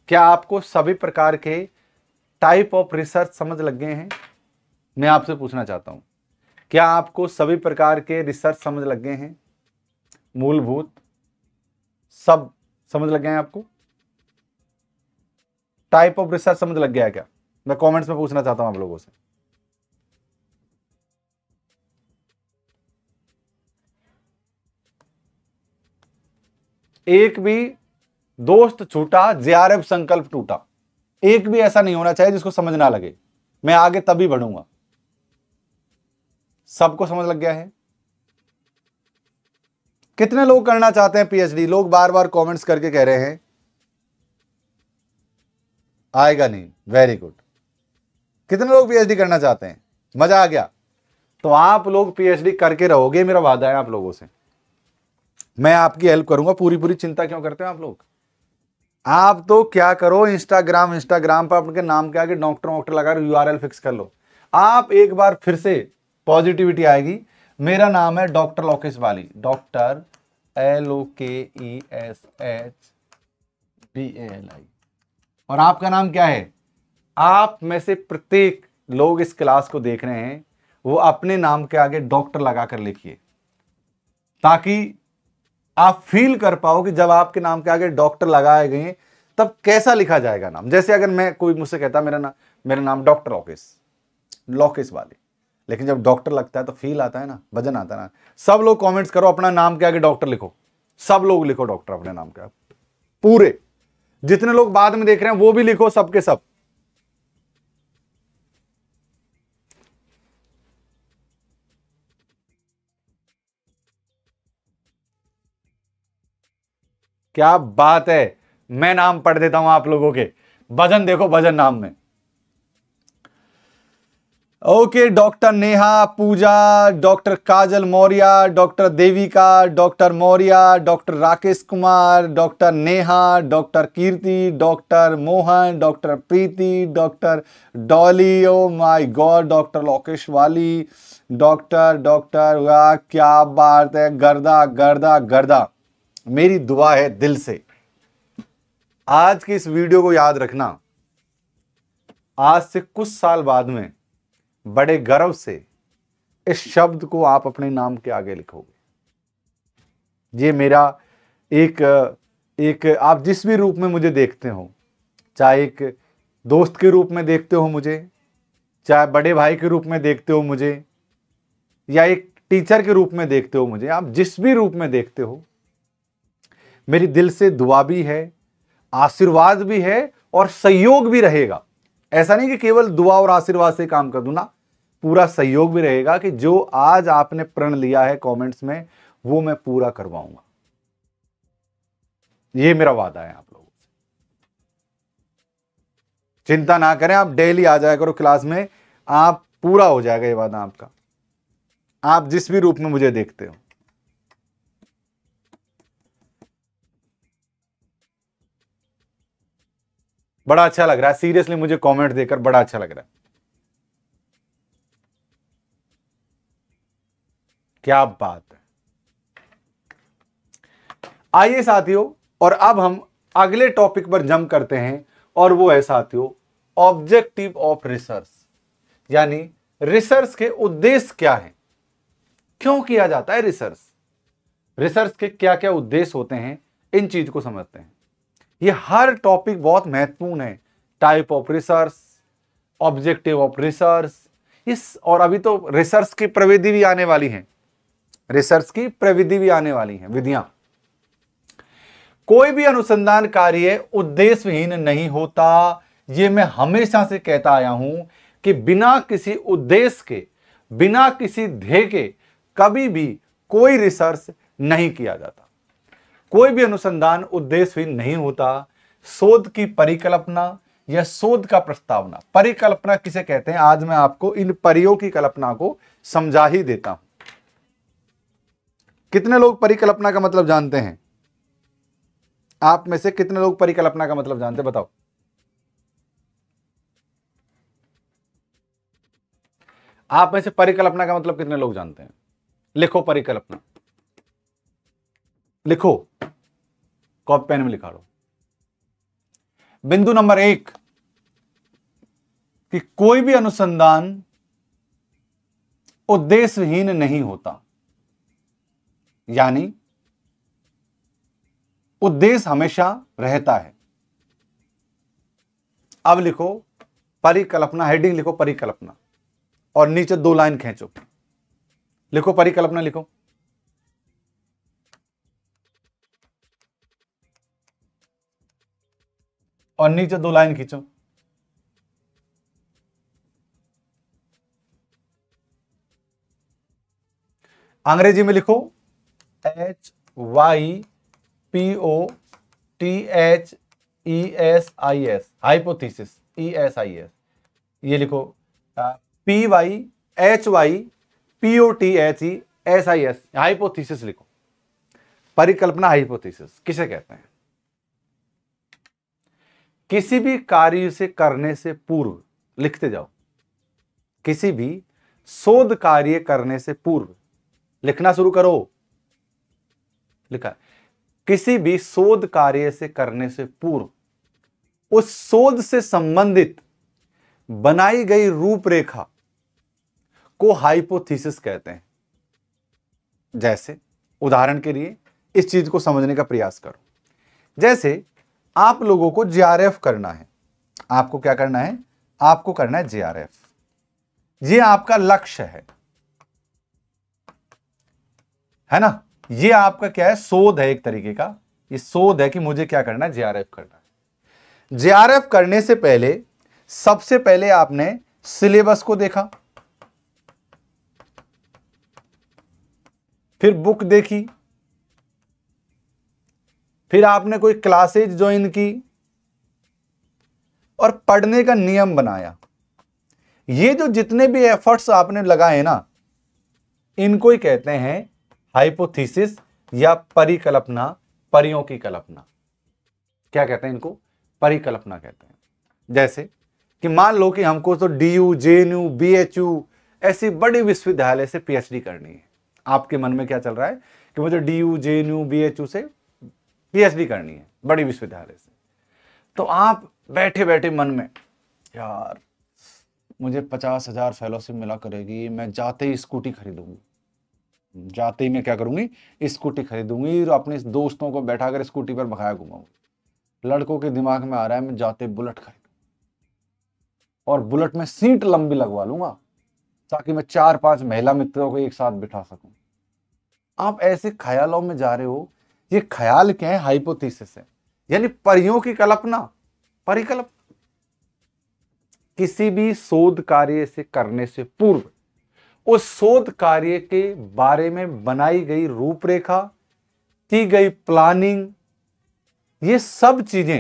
क्या आपको सभी प्रकार के टाइप ऑफ रिसर्च समझ लग गए हैं मैं आपसे पूछना चाहता हूं क्या आपको सभी प्रकार के रिसर्च समझ लग गए हैं मूलभूत सब समझ लग गए हैं आपको टाइप ऑफ रिसर्च समझ लग गया है क्या मैं कमेंट्स में पूछना चाहता हूं आप लोगों से एक भी दोस्त छूटा जेआरएफ संकल्प टूटा एक भी ऐसा नहीं होना चाहिए जिसको समझ ना लगे मैं आगे तभी बढ़ूंगा सबको समझ लग गया है कितने लोग करना चाहते हैं पीएचडी लोग बार बार कमेंट्स करके कह रहे हैं आएगा नहीं वेरी गुड कितने लोग पीएचडी करना चाहते हैं मजा आ गया तो आप लोग पीएचडी करके रहोगे मेरा वादा है आप लोगों से मैं आपकी हेल्प करूंगा पूरी पूरी चिंता क्यों करते हैं आप लोग आप तो क्या करो इंस्टाग्राम इंस्टाग्राम पर आपके नाम के आगे डॉक्टर वॉक्टर लगा यू फिक्स कर लो आप एक बार फिर से पॉजिटिविटी आएगी मेरा नाम है doctor Lokesh Bali doctor L O K E S H B L I और आपका नाम क्या है आप में से प्रत्येक लोग इस क्लास को देख रहे हैं वो अपने नाम के आगे डॉक्टर लगा कर लिखिए ताकि आप फील कर पाओ कि जब आपके नाम के आगे डॉक्टर लगाए गए तब कैसा लिखा जाएगा नाम जैसे अगर मैं कोई मुझसे कहता मेरा नाम मेरा नाम डॉक्टर लोकेश लोकेश वाले लेकिन जब डॉक्टर लगता है तो फील आता है ना वजन आता है ना सब लोग कमेंट्स करो अपना नाम के आगे डॉक्टर लिखो सब लोग लिखो डॉक्टर अपने नाम के आगे पूरे जितने लोग बाद में देख रहे हैं वो भी लिखो सबके सब क्या बात है मैं नाम पढ़ देता हूं आप लोगों के वजन देखो वजन नाम में okay doctor Neha Pooja doctor Kajal Maurya doctor Devika doctor Maurya doctor Rakesh Kumar doctor Neha doctor Kirti doctor Mohan doctor Preeti doctor Dolly oh my god doctor Lokesh Bali doctor doctor वाह क्या बात है गर्दा गर्दा गर्दा मेरी दुआ है दिल से आज के इस वीडियो को याद रखना आज से कुछ साल बाद में बड़े गर्व से इस शब्द को आप अपने नाम के आगे लिखोगे ये मेरा एक एक आप जिस भी रूप में मुझे देखते हो चाहे एक दोस्त के रूप में देखते हो मुझे चाहे बड़े भाई के रूप में देखते हो मुझे या एक टीचर के रूप में देखते हो मुझे आप जिस भी रूप में देखते हो मेरी दिल से दुआ भी है आशीर्वाद भी है और सहयोग भी रहेगा ऐसा नहीं कि केवल दुआ और आशीर्वाद से काम कर दू ना पूरा सहयोग भी रहेगा कि जो आज आपने प्रण लिया है कमेंट्स में वो मैं पूरा करवाऊंगा ये मेरा वादा है आप लोगों से चिंता ना करें आप डेली आ जाया करो क्लास में आप पूरा हो जाएगा ये वादा आपका आप जिस भी रूप में मुझे देखते हो बड़ा अच्छा लग रहा है सीरियसली मुझे कमेंट देकर बड़ा अच्छा लग रहा है क्या बात है आइए साथियों और अब हम अगले टॉपिक पर जम करते हैं और वो है साथियों ऑब्जेक्टिव ऑफ रिसर्च यानी रिसर्च के उद्देश्य क्या है क्यों किया जाता है रिसर्च रिसर्च के क्या क्या उद्देश्य होते हैं इन चीज को समझते हैं ये हर टॉपिक बहुत महत्वपूर्ण है type of research objective of research इस और अभी तो रिसर्च की प्रविधि भी आने वाली है रिसर्च की प्रविधि भी आने वाली है विधियां कोई भी अनुसंधान कार्य उद्देश्यहीन नहीं होता यह मैं हमेशा से कहता आया हूं कि बिना किसी उद्देश्य के बिना किसी ध्येय के कभी भी कोई रिसर्च नहीं किया जाता कोई भी अनुसंधान उद्देश्यहीन नहीं होता शोध की परिकल्पना या शोध का प्रस्तावना परिकल्पना किसे कहते हैं आज मैं आपको इन परियों की कल्पना को समझा ही देता हूं कितने लोग परिकल्पना का मतलब जानते हैं आप में से कितने लोग परिकल्पना का मतलब जानते हैं बताओ आप में से परिकल्पना का मतलब कितने लोग जानते हैं लिखो परिकल्पना लिखो कॉपी पेन में लिखा लो बिंदु नंबर एक कि कोई भी अनुसंधान उद्देश्यहीन नहीं होता यानी उद्देश्य हमेशा रहता है अब लिखो परिकल्पना हेडिंग लिखो परिकल्पना और नीचे दो लाइन खींचो लिखो परिकल्पना लिखो और नीचे दो लाइन खींचो अंग्रेजी में लिखो H Y P O T H E S I S hypothesis E S I S ये लिखो P Y H Y P O T H E S I S hypothesis लिखो परिकल्पना हाइपोथीसिस किसे कहते हैं किसी भी कार्य से करने से पूर्व लिखते जाओ किसी भी शोध कार्य करने से पूर्व लिखना शुरू करो लिखा किसी भी शोध कार्य से करने से पूर्व उस शोध से संबंधित बनाई गई रूपरेखा को हाइपोथीसिस कहते हैं जैसे उदाहरण के लिए इस चीज को समझने का प्रयास करो जैसे आप लोगों को जे करना है आपको क्या करना है आपको करना है जे ये आपका लक्ष्य है है ना ये आपका क्या है शोध है एक तरीके का ये शोध है कि मुझे क्या करना है जे करना है जे करने से पहले सबसे पहले आपने सिलेबस को देखा फिर बुक देखी फिर आपने कोई क्लासेज ज्वाइन की और पढ़ने का नियम बनाया ये जो जितने भी एफर्ट्स आपने लगाए ना इनको ही कहते हैं हाइपोथीसिस या परिकल्पना परियों की कल्पना क्या कहते हैं इनको परिकल्पना कहते हैं जैसे कि मान लो कि हमको तो D U J N U B H U ऐसी बड़ी विश्वविद्यालय से पीएचडी करनी है आपके मन में क्या चल रहा है कि मुझे D U J N U B H U से पी करनी है बड़ी विश्वविद्यालय से तो आप बैठे बैठे मन में यार मुझे पचास हजार फेलोशिप मिला करेगी मैं जाते ही स्कूटी खरीदूंगी जाते ही मैं क्या करूंगी स्कूटी खरीदूंगी और अपने दोस्तों को बैठा कर स्कूटी पर बखाया घुमाऊंगी लड़कों के दिमाग में आ रहा है मैं जाते बुलेट खरीदूंगी और बुलेट में सीट लंबी लगवा लूंगा ताकि मैं चार पांच महिला मित्रों को एक साथ बिठा सकूं आप ऐसे ख्यालों में जा रहे हो ये ख्याल क्या है हाइपोथीसिस है यानी परियों की कल्पना परिकल्पना किसी भी शोध कार्य से करने से पूर्व उस शोध कार्य के बारे में बनाई गई रूपरेखा की गई प्लानिंग ये सब चीजें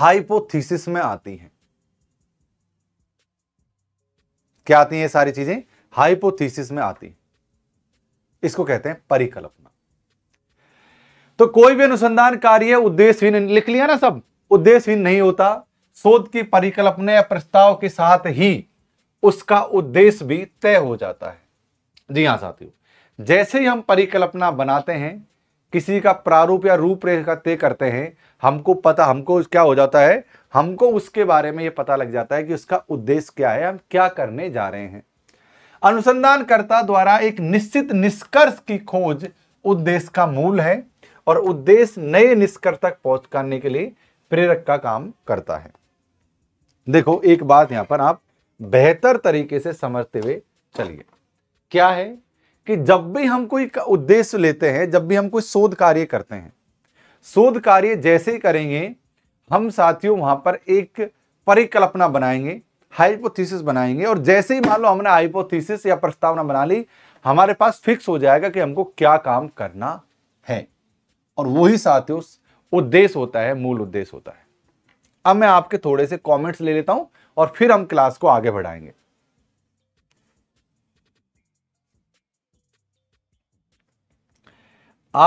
हाइपोथीसिस में आती हैं क्या आती हैं ये सारी चीजें हाइपोथीसिस में आती हैं इसको कहते हैं परिकल्पना तो कोई भी अनुसंधान कार्य उद्देश्यहीन लिख लिया ना सब उद्देश्यहीन नहीं होता शोध की परिकल्पना या प्रस्ताव के साथ ही उसका उद्देश्य भी तय हो जाता है जी हाँ साथियों जैसे ही हम परिकल्पना बनाते हैं किसी का प्रारूप या रूपरेखा तय करते हैं हमको पता हमको क्या हो जाता है हमको उसके बारे में यह पता लग जाता है कि उसका उद्देश्य क्या है हम क्या करने जा रहे हैं अनुसंधानकर्ता द्वारा एक निश्चित निष्कर्ष की खोज उद्देश्य का मूल है और उद्देश्य नए निष्कर्ष तक पहुंचाने के लिए प्रेरक का काम करता है देखो एक बात यहां पर आप बेहतर तरीके से समझते हुए चलिए क्या है कि जब भी हम कोई उद्देश्य लेते हैं जब भी हम कोई शोध कार्य करते हैं शोध कार्य जैसे ही करेंगे हम साथियों वहां पर एक परिकल्पना बनाएंगे हाइपोथीसिस बनाएंगे और जैसे ही मान लो हमने हाइपोथीसिस या प्रस्तावना बना ली हमारे पास फिक्स हो जाएगा कि हमको क्या काम करना है और वही साथियों उस उद्देश्य होता है मूल उद्देश्य होता है अब मैं आपके थोड़े से कमेंट्स ले लेता हूं और फिर हम क्लास को आगे बढ़ाएंगे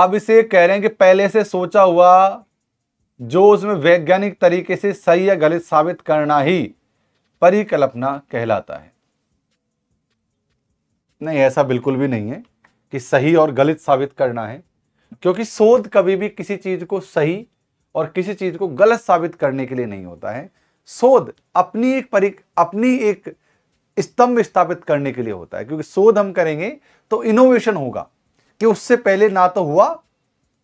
आप इसे कह रहे हैं कि पहले से सोचा हुआ जो उसमें वैज्ञानिक तरीके से सही या गलत साबित करना ही परिकल्पना कहलाता है नहीं ऐसा बिल्कुल भी नहीं है कि सही और गलत साबित करना है क्योंकि शोध कभी भी किसी चीज को सही और किसी चीज को गलत साबित करने के लिए नहीं होता है शोध अपनी एक परि अपनी एक स्तंभ स्थापित करने के लिए होता है क्योंकि शोध हम करेंगे तो इनोवेशन होगा कि उससे पहले ना तो हुआ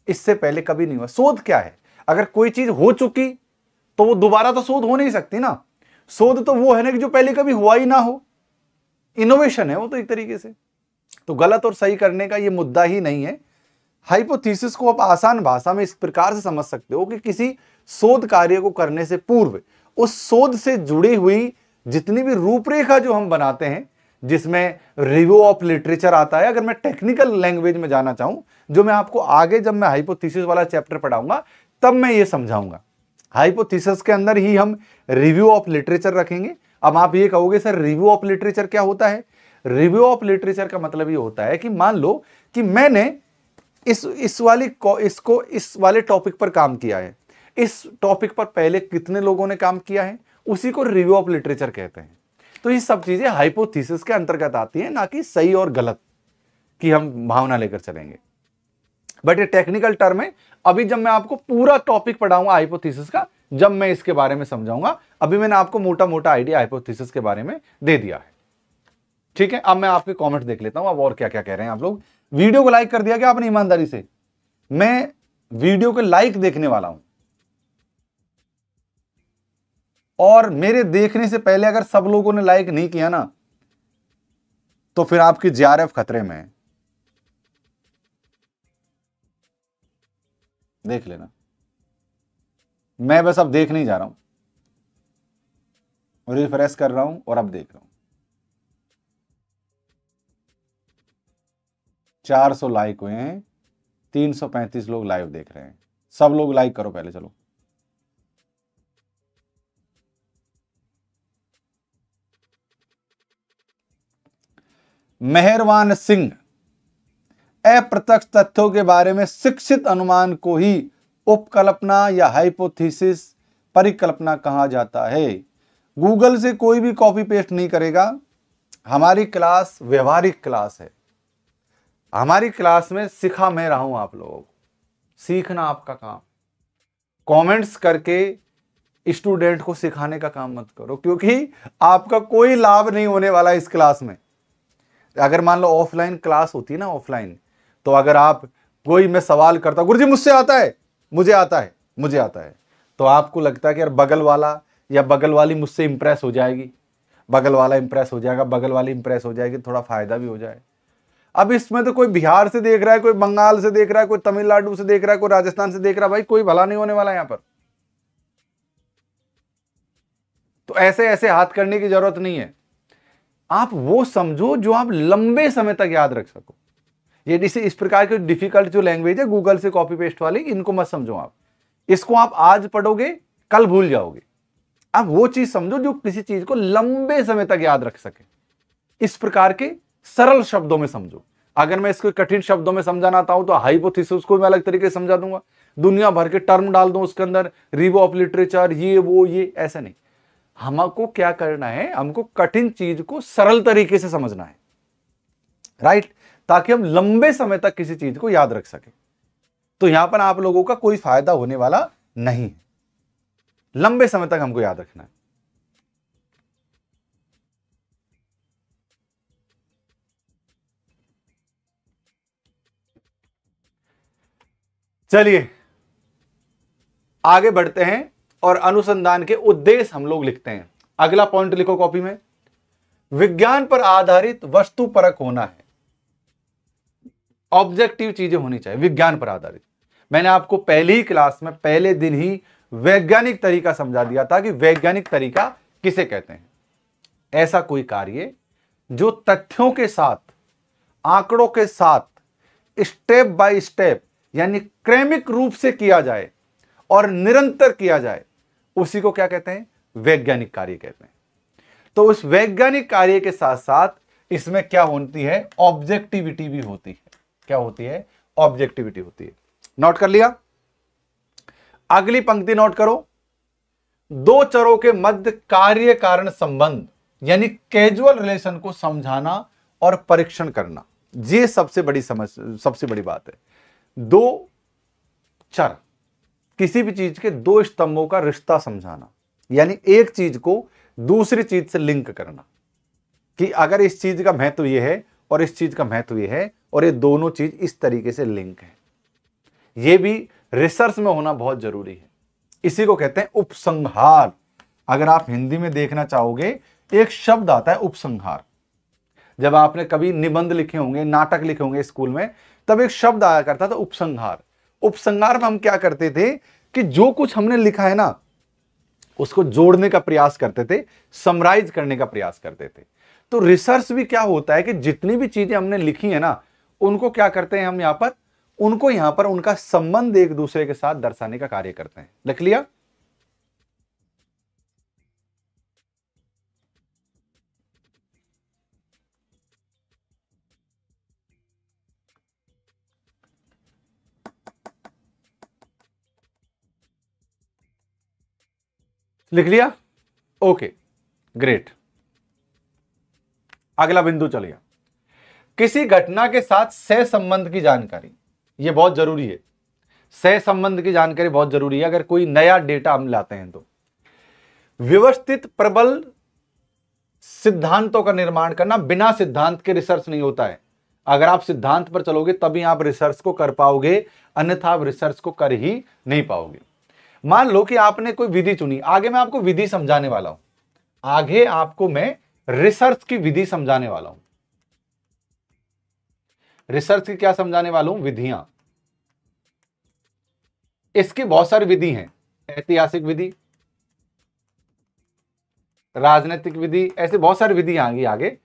इससे पहले कभी नहीं हुआ शोध क्या है अगर कोई चीज हो चुकी तो वो दोबारा तो शोध हो नहीं सकती ना शोध तो वो है ना कि जो पहले कभी हुआ ही ना हो इनोवेशन है वो तो एक तरीके से तो गलत और सही करने का ये मुद्दा ही नहीं है हाइपोथीसिस को आप आसान भाषा में इस प्रकार से समझ सकते हो कि किसी शोध कार्य को करने से पूर्व उस शोध से जुड़ी हुई जितनी भी रूपरेखा जो हम बनाते हैं जिसमें रिव्यू ऑफ लिटरेचर आता है अगर मैं टेक्निकल लैंग्वेज में जाना चाहूं जो मैं आपको आगे जब मैं हाइपोथीसिस वाला चैप्टर पढ़ाऊंगा तब मैं ये समझाऊंगा हाइपोथीसिस के अंदर ही हम रिव्यू ऑफ लिटरेचर रखेंगे अब आप ये कहोगे सर रिव्यू ऑफ लिटरेचर क्या होता है रिव्यू ऑफ लिटरेचर का मतलब ये होता है कि मान लो कि मैंने इस इस वाली इसको इस वाले टॉपिक पर काम किया है इस टॉपिक पर पहले कितने लोगों ने काम किया है उसी को रिव्यू ऑफ लिटरेचर कहते हैं तो ये सब चीज़ें हाइपोथीसिस के अंतर्गत आती हैं ना कि सही और गलत की हम भावना लेकर चलेंगे बट ये टेक्निकल टर्म है अभी जब मैं आपको पूरा टॉपिक पढ़ाऊंगा हाइपोथीसिस का जब मैं इसके बारे में समझाऊंगा अभी मैंने आपको मोटा मोटा आइडिया हाइपोथीसिस के बारे में दे दिया है ठीक है अब मैं आपके कमेंट देख लेता हूं अब और क्या क्या कह रहे हैं आप लोग वीडियो को लाइक कर दिया क्या आपने ईमानदारी से मैं वीडियो को लाइक देखने वाला हूं और मेरे देखने से पहले अगर सब लोगों ने लाइक नहीं किया ना तो फिर आपकी जीआरएफ खतरे में है देख लेना मैं बस अब देख नहीं जा रहा हूं रिफ्रेश कर रहा हूं और अब देख रहा हूं 400 लाइक हुए हैं 335 लोग लाइव देख रहे हैं सब लोग लाइक करो पहले चलो मेहरवान सिंह अप्रत्यक्ष तथ्यों के बारे में शिक्षित अनुमान को ही उपकल्पना या हाइपोथीसिस परिकल्पना कहा जाता है गूगल से कोई भी कॉपी पेस्ट नहीं करेगा हमारी क्लास व्यवहारिक क्लास है हमारी क्लास में सिखा मैं रहा हूं आप लोगों को सीखना आपका काम कमेंट्स करके स्टूडेंट को सिखाने का काम मत करो क्योंकि आपका कोई लाभ नहीं होने वाला इस क्लास में अगर मान लो ऑफलाइन क्लास होती है ना ऑफलाइन तो अगर आप कोई मैं सवाल करता गुरु जी मुझसे आता है मुझे आता है मुझे आता है तो आपको लगता है कि यार बगल वाला या बगल वाली मुझसे इंप्रेस हो जाएगी बगल वाला इंप्रेस हो जाएगा बगल वाली इंप्रेस हो जाएगी थोड़ा फायदा भी हो जाए अब इसमें तो कोई बिहार से देख रहा है कोई बंगाल से देख रहा है कोई तमिलनाडु से देख रहा है कोई राजस्थान से देख रहा है भाई कोई भला नहीं होने वाला यहां पर तो ऐसे ऐसे हाथ करने की जरूरत नहीं है आप वो समझो जो आप लंबे समय तक याद रख सको ये इसे इस प्रकार की डिफिकल्ट जो लैंग्वेज है गूगल से कॉपी पेस्ट वाली इनको मत समझो आप इसको आप आज पढ़ोगे कल भूल जाओगे आप वो चीज समझो जो किसी चीज को लंबे समय तक याद रख सके इस प्रकार के सरल शब्दों में समझो अगर मैं इसको कठिन शब्दों में समझाना चाहूं तो हाइपोथेसिस को मैं अलग तरीके से समझा दूंगा दुनिया भर के टर्म डाल दूँ उसके अंदर रिव्यू ऑफ लिटरेचर ये वो ये ऐसा नहीं हमको क्या करना है हमको कठिन चीज को सरल तरीके से समझना है राइट right? ताकि हम लंबे समय तक किसी चीज को याद रख सके तो यहां पर आप लोगों का कोई फायदा होने वाला नहीं है लंबे समय तक हमको याद रखना है चलिए आगे बढ़ते हैं और अनुसंधान के उद्देश्य हम लोग लिखते हैं अगला पॉइंट लिखो कॉपी में विज्ञान पर आधारित वस्तु परक होना है ऑब्जेक्टिव चीजें होनी चाहिए विज्ञान पर आधारित मैंने आपको पहली ही क्लास में पहले दिन ही वैज्ञानिक तरीका समझा दिया था कि वैज्ञानिक तरीका किसे कहते हैं ऐसा कोई कार्य जो तथ्यों के साथ आंकड़ों के साथ स्टेप बाय स्टेप यानी क्रैमिक रूप से किया जाए और निरंतर किया जाए उसी को क्या कहते हैं वैज्ञानिक कार्य कहते हैं तो उस वैज्ञानिक कार्य के साथ साथ इसमें क्या होती है ऑब्जेक्टिविटी भी होती है क्या होती है ऑब्जेक्टिविटी होती है नोट कर लिया अगली पंक्ति नोट करो दो चरों के मध्य कार्य कारण संबंध यानी कैजुअल रिलेशन को समझाना और परीक्षण करना यह सबसे बड़ी समझ सबसे बड़ी बात है दो चर किसी भी चीज के दो स्तंभों का रिश्ता समझाना यानी एक चीज को दूसरी चीज से लिंक करना कि अगर इस चीज का महत्व यह है और इस चीज का महत्व यह है और ये दोनों चीज इस तरीके से लिंक है ये भी रिसर्च में होना बहुत जरूरी है इसी को कहते हैं उपसंहार अगर आप हिंदी में देखना चाहोगे एक शब्द आता है उपसंहार जब आपने कभी निबंध लिखे होंगे नाटक लिखे होंगे स्कूल में तब एक शब्द आया करता था उपसंहार उपसंहार में हम क्या करते थे कि जो कुछ हमने लिखा है ना उसको जोड़ने का प्रयास करते थे समराइज करने का प्रयास करते थे तो रिसर्च भी क्या होता है कि जितनी भी चीजें हमने लिखी है ना उनको क्या करते हैं हम यहां पर उनको यहां पर उनका संबंध एक दूसरे के साथ दर्शाने का कार्य करते हैं लिख लिया लिख लिया ओके ग्रेट अगला बिंदु चलिए किसी घटना के साथ सह संबंध की जानकारी यह बहुत जरूरी है सह संबंध की जानकारी बहुत जरूरी है अगर कोई नया डेटा हम लाते हैं तो व्यवस्थित प्रबल सिद्धांतों का निर्माण करना बिना सिद्धांत के रिसर्च नहीं होता है अगर आप सिद्धांत पर चलोगे तभी आप रिसर्च को कर पाओगे अन्यथा आप रिसर्च को कर ही नहीं पाओगे मान लो कि आपने कोई विधि चुनी आगे मैं आपको विधि समझाने वाला हूं आगे आपको मैं रिसर्च की विधि समझाने वाला हूं रिसर्च की क्या समझाने वाला हूं विधियां इसकी बहुत सारी विधि हैं ऐतिहासिक विधि राजनीतिक विधि ऐसे बहुत सारी विधि आएंगी आगे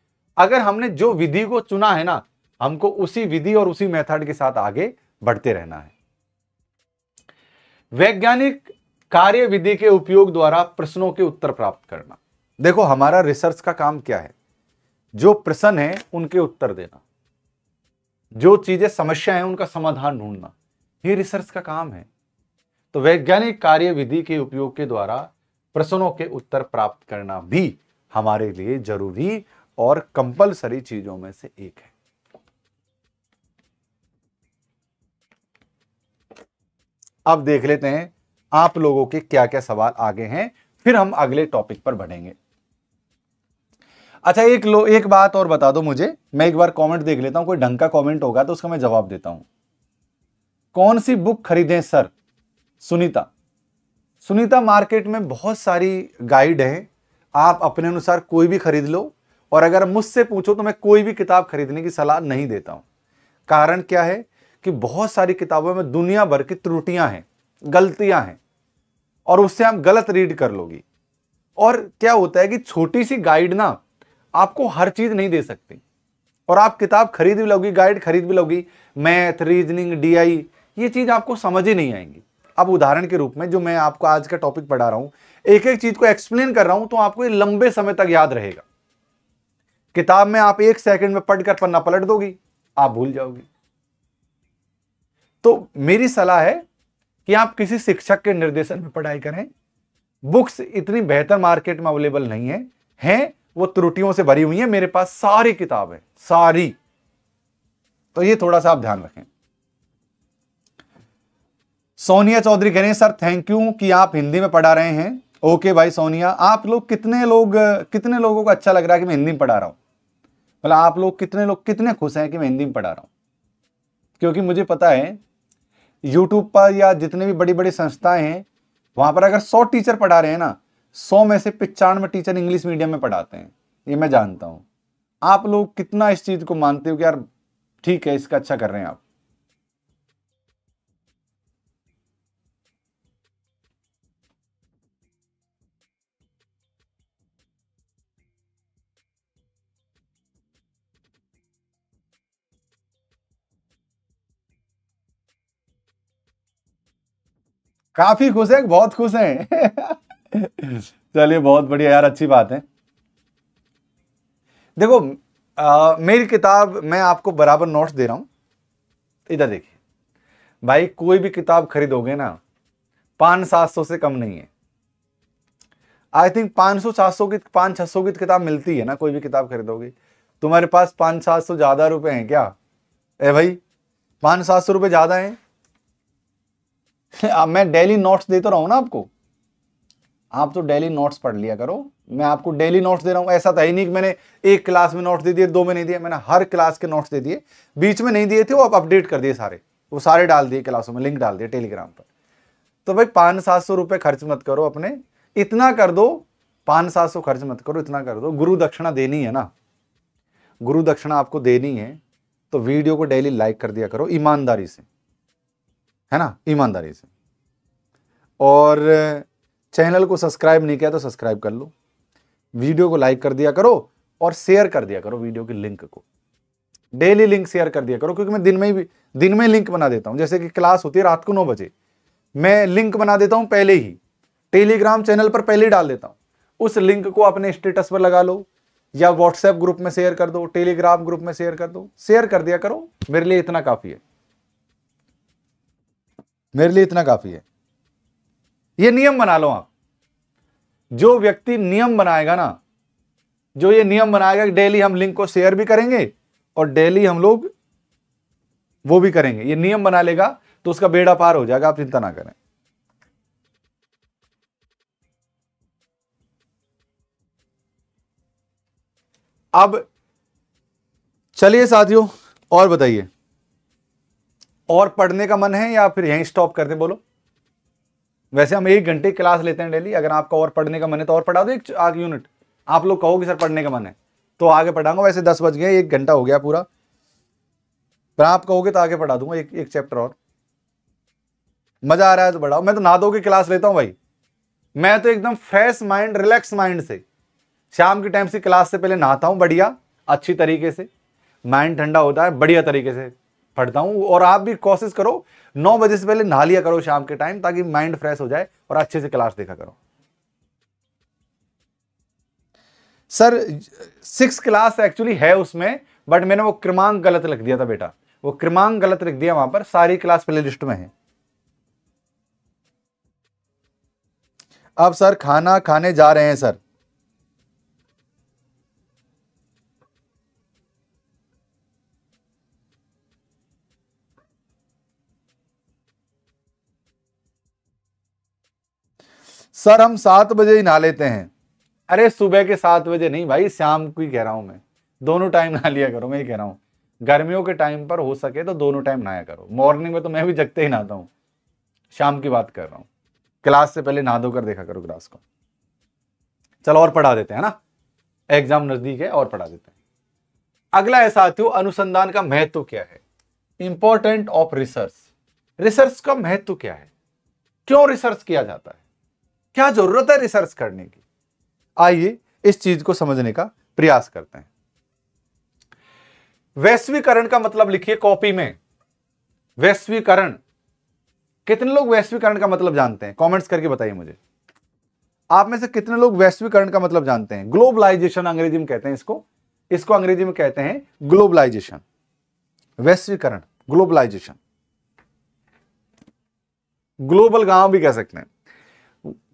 अगर हमने जो विधि को चुना है ना हमको उसी विधि और उसी मेथड के साथ आगे बढ़ते रहना है वैज्ञानिक कार्य विधि के उपयोग द्वारा प्रश्नों के उत्तर प्राप्त करना देखो हमारा रिसर्च का काम क्या है जो प्रश्न है उनके उत्तर देना जो चीजें समस्या है उनका समाधान ढूंढना ये रिसर्च का काम है तो वैज्ञानिक कार्य विधि के उपयोग के द्वारा प्रश्नों के उत्तर प्राप्त करना भी हमारे लिए जरूरी और कंपलसरी चीजों में से एक है अब देख लेते हैं आप लोगों के क्या क्या सवाल आगे हैं फिर हम अगले टॉपिक पर बढ़ेंगे अच्छा एक लो एक बात और बता दो मुझे मैं एक बार कमेंट देख लेता हूं कोई ढंग का कमेंट होगा तो उसका मैं जवाब देता हूं कौन सी बुक खरीदें सर सुनीता सुनीता मार्केट में बहुत सारी गाइड है आप अपने अनुसार कोई भी खरीद लो और अगर मुझसे पूछो तो मैं कोई भी किताब खरीदने की सलाह नहीं देता हूं कारण क्या है कि बहुत सारी किताबों में दुनिया भर की त्रुटियां हैं गलतियां हैं और उससे आप गलत रीड कर लोगी और क्या होता है कि छोटी सी गाइड ना आपको हर चीज़ नहीं दे सकती और आप किताब खरीद भी लोगी गाइड खरीद भी लोगी मैथ रीजनिंग डीआई ये चीज़ आपको समझ ही नहीं आएंगी अब उदाहरण के रूप में जो मैं आपको आज का टॉपिक पढ़ा रहा हूँ एक एक चीज़ को एक्सप्लेन कर रहा हूं तो आपको ये लंबे समय तक याद रहेगा किताब में आप एक सेकंड में पढ़कर पन्ना पलट दोगी आप भूल जाओगी तो मेरी सलाह है कि आप किसी शिक्षक के निर्देशन में पढ़ाई करें बुक्स इतनी बेहतर मार्केट में अवेलेबल नहीं है हैं वो त्रुटियों से भरी हुई है मेरे पास सारी किताब है सारी तो ये थोड़ा सा आप ध्यान रखें सोनिया चौधरी हैं सर थैंक यू कि आप हिंदी में पढ़ा रहे हैं ओके भाई सोनिया आप लोग कितने लोग कितने लोगों को अच्छा लग रहा है कि मैं हिंदी में पढ़ा रहा हूं मतलब आप लोग कितने लोग कितने खुश हैं कि मैं हिंदी में पढ़ा रहा हूं क्योंकि मुझे पता है यूट्यूब पर या जितने भी बड़ी बड़ी संस्थाएं हैं वहां पर अगर सौ टीचर पढ़ा रहे हैं ना सौ में से पिचानवे टीचर इंग्लिश मीडियम में पढ़ाते हैं ये मैं जानता हूं आप लोग कितना इस चीज़ को मानते हो कि यार ठीक है इसका अच्छा कर रहे हैं आप काफी खुश है बहुत खुश हैं चलिए बहुत बढ़िया यार अच्छी बात है देखो आ, मेरी किताब मैं आपको बराबर नोट्स दे रहा हूँ इधर देखिए भाई कोई भी किताब खरीदोगे ना पाँच सात सौ से कम नहीं है आई थिंक पाँच सौ सात सौ की पाँच छह सौ की किताब मिलती है ना कोई भी किताब खरीदोगे तुम्हारे पास पाँच सात सौ ज़्यादा रुपए हैं क्या ए भाई पाँच सात सौ रुपये ज़्यादा हैं मैं डेली नोट्स देता रहा हूं ना आपको आप तो डेली नोट्स पढ़ लिया करो मैं आपको डेली नोट्स दे रहा हूं ऐसा था ही नहीं कि मैंने एक क्लास में नोट्स दे दिए दो में नहीं दिए मैंने हर क्लास के नोट्स दे दिए बीच में नहीं दिए थे वो आप अपडेट कर दिए सारे वो सारे डाल दिए क्लासों में लिंक डाल दिए टेलीग्राम पर तो भाई पाँच सात सौ रुपये खर्च मत करो अपने इतना कर दो पाँच सात सौ खर्च मत करो इतना कर दो गुरु दक्षिणा देनी है ना गुरु दक्षिणा आपको देनी है तो वीडियो को डेली लाइक कर दिया करो ईमानदारी से है ना ईमानदारी से और चैनल को सब्सक्राइब नहीं किया तो सब्सक्राइब कर लो वीडियो को लाइक कर दिया करो और शेयर कर दिया करो वीडियो के लिंक को डेली लिंक शेयर कर दिया करो क्योंकि मैं दिन में ही दिन में लिंक बना देता हूँ जैसे कि क्लास होती है रात को नौ बजे मैं लिंक बना देता हूं पहले ही टेलीग्राम चैनल पर पहले ही डाल देता हूँ उस लिंक को अपने स्टेटस पर लगा लो या व्हाट्सएप ग्रुप में शेयर कर दो टेलीग्राम ग्रुप में शेयर कर दो शेयर कर दिया करो मेरे लिए इतना काफ़ी है मेरे लिए इतना काफी है ये नियम बना लो आप जो व्यक्ति नियम बनाएगा ना जो ये नियम बनाएगा कि डेली हम लिंक को शेयर भी करेंगे और डेली हम लोग वो भी करेंगे ये नियम बना लेगा तो उसका बेड़ा पार हो जाएगा आप चिंता ना करें अब चलिए साथियों और बताइए और पढ़ने का मन है या फिर यहीं स्टॉप करते बोलो वैसे हम एक घंटे क्लास लेते हैं डेली अगर आपका और पढ़ने का मन है तो और पढ़ा दो एक आगे यूनिट आप लोग कहोगे सर पढ़ने का मन है तो आगे पढ़ाऊंगा वैसे दस बज गए एक घंटा हो गया पूरा पर आप कहोगे तो आगे पढ़ा दूंगा एक एक चैप्टर और मजा आ रहा है तो बढ़ाओ मैं तो दो की क्लास लेता हूँ भाई मैं तो एकदम फ्रेश माइंड रिलैक्स माइंड से शाम के टाइम से क्लास से पहले नहाता हूँ बढ़िया अच्छी तरीके से माइंड ठंडा होता है बढ़िया तरीके से पढ़ता हूँ और आप भी कोशिश करो नौ बजे से पहले नहा लिया करो शाम के टाइम ताकि माइंड फ्रेश हो जाए और अच्छे से क्लास देखा करो सर सिक्स क्लास एक्चुअली है उसमें बट मैंने वो क्रमांक गलत लिख दिया था बेटा वो क्रमांक गलत लिख दिया वहां पर सारी क्लास प्ले लिस्ट में है अब सर खाना खाने जा रहे हैं सर सर हम सात बजे ही नहा लेते हैं अरे सुबह के सात बजे नहीं भाई शाम को ही कह रहा हूं मैं दोनों टाइम नहा लिया करो मैं ही कह रहा हूँ गर्मियों के टाइम पर हो सके तो दोनों टाइम नहाया करो मॉर्निंग में तो मैं भी जगते ही नहाता हूँ शाम की बात कर रहा हूँ क्लास से पहले नहा धोकर देखा करो क्लास को चलो और पढ़ा देते हैं ना एग्जाम नजदीक है और पढ़ा देते हैं अगला है साथियों अनुसंधान का महत्व क्या है इंपॉर्टेंट ऑफ रिसर्च रिसर्च का महत्व क्या है क्यों रिसर्च किया जाता है क्या जरूरत है रिसर्च करने की आइए इस चीज को समझने का प्रयास करते हैं वैश्वीकरण का मतलब लिखिए कॉपी में वैश्वीकरण कितने लोग वैश्वीकरण का मतलब जानते हैं कमेंट्स करके बताइए मुझे आप में से कितने लोग वैश्वीकरण का मतलब जानते हैं ग्लोबलाइजेशन अंग्रेजी में कहते हैं इसको इसको अंग्रेजी में कहते हैं ग्लोबलाइजेशन वैश्वीकरण ग्लोबलाइजेशन ग्लोबल गांव भी कह सकते हैं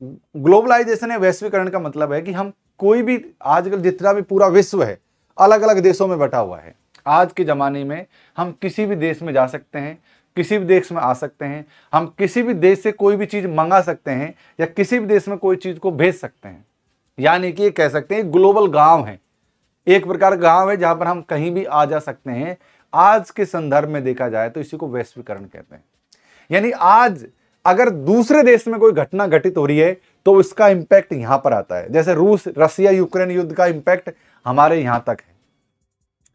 ग्लोबलाइजेशन या वैश्वीकरण का मतलब है कि हम कोई भी आजकल जितना भी पूरा विश्व है अलग अलग देशों में बटा हुआ है आज के ज़माने में हम किसी भी देश में जा सकते हैं किसी भी देश में आ सकते हैं हम किसी भी देश से कोई भी चीज़ मंगा सकते हैं या किसी भी देश में कोई चीज़ को भेज सकते हैं यानी कि ये कह सकते हैं ग्लोबल गांव है एक प्रकार गांव है जहां पर हम कहीं भी आ जा सकते हैं आज के संदर्भ में देखा जाए तो इसी को वैश्वीकरण कहते हैं यानी आज अगर दूसरे देश में कोई घटना घटित हो रही है तो उसका इंपैक्ट यहां पर आता है जैसे रूस रसिया यूक्रेन युद्ध का इंपैक्ट हमारे यहां तक है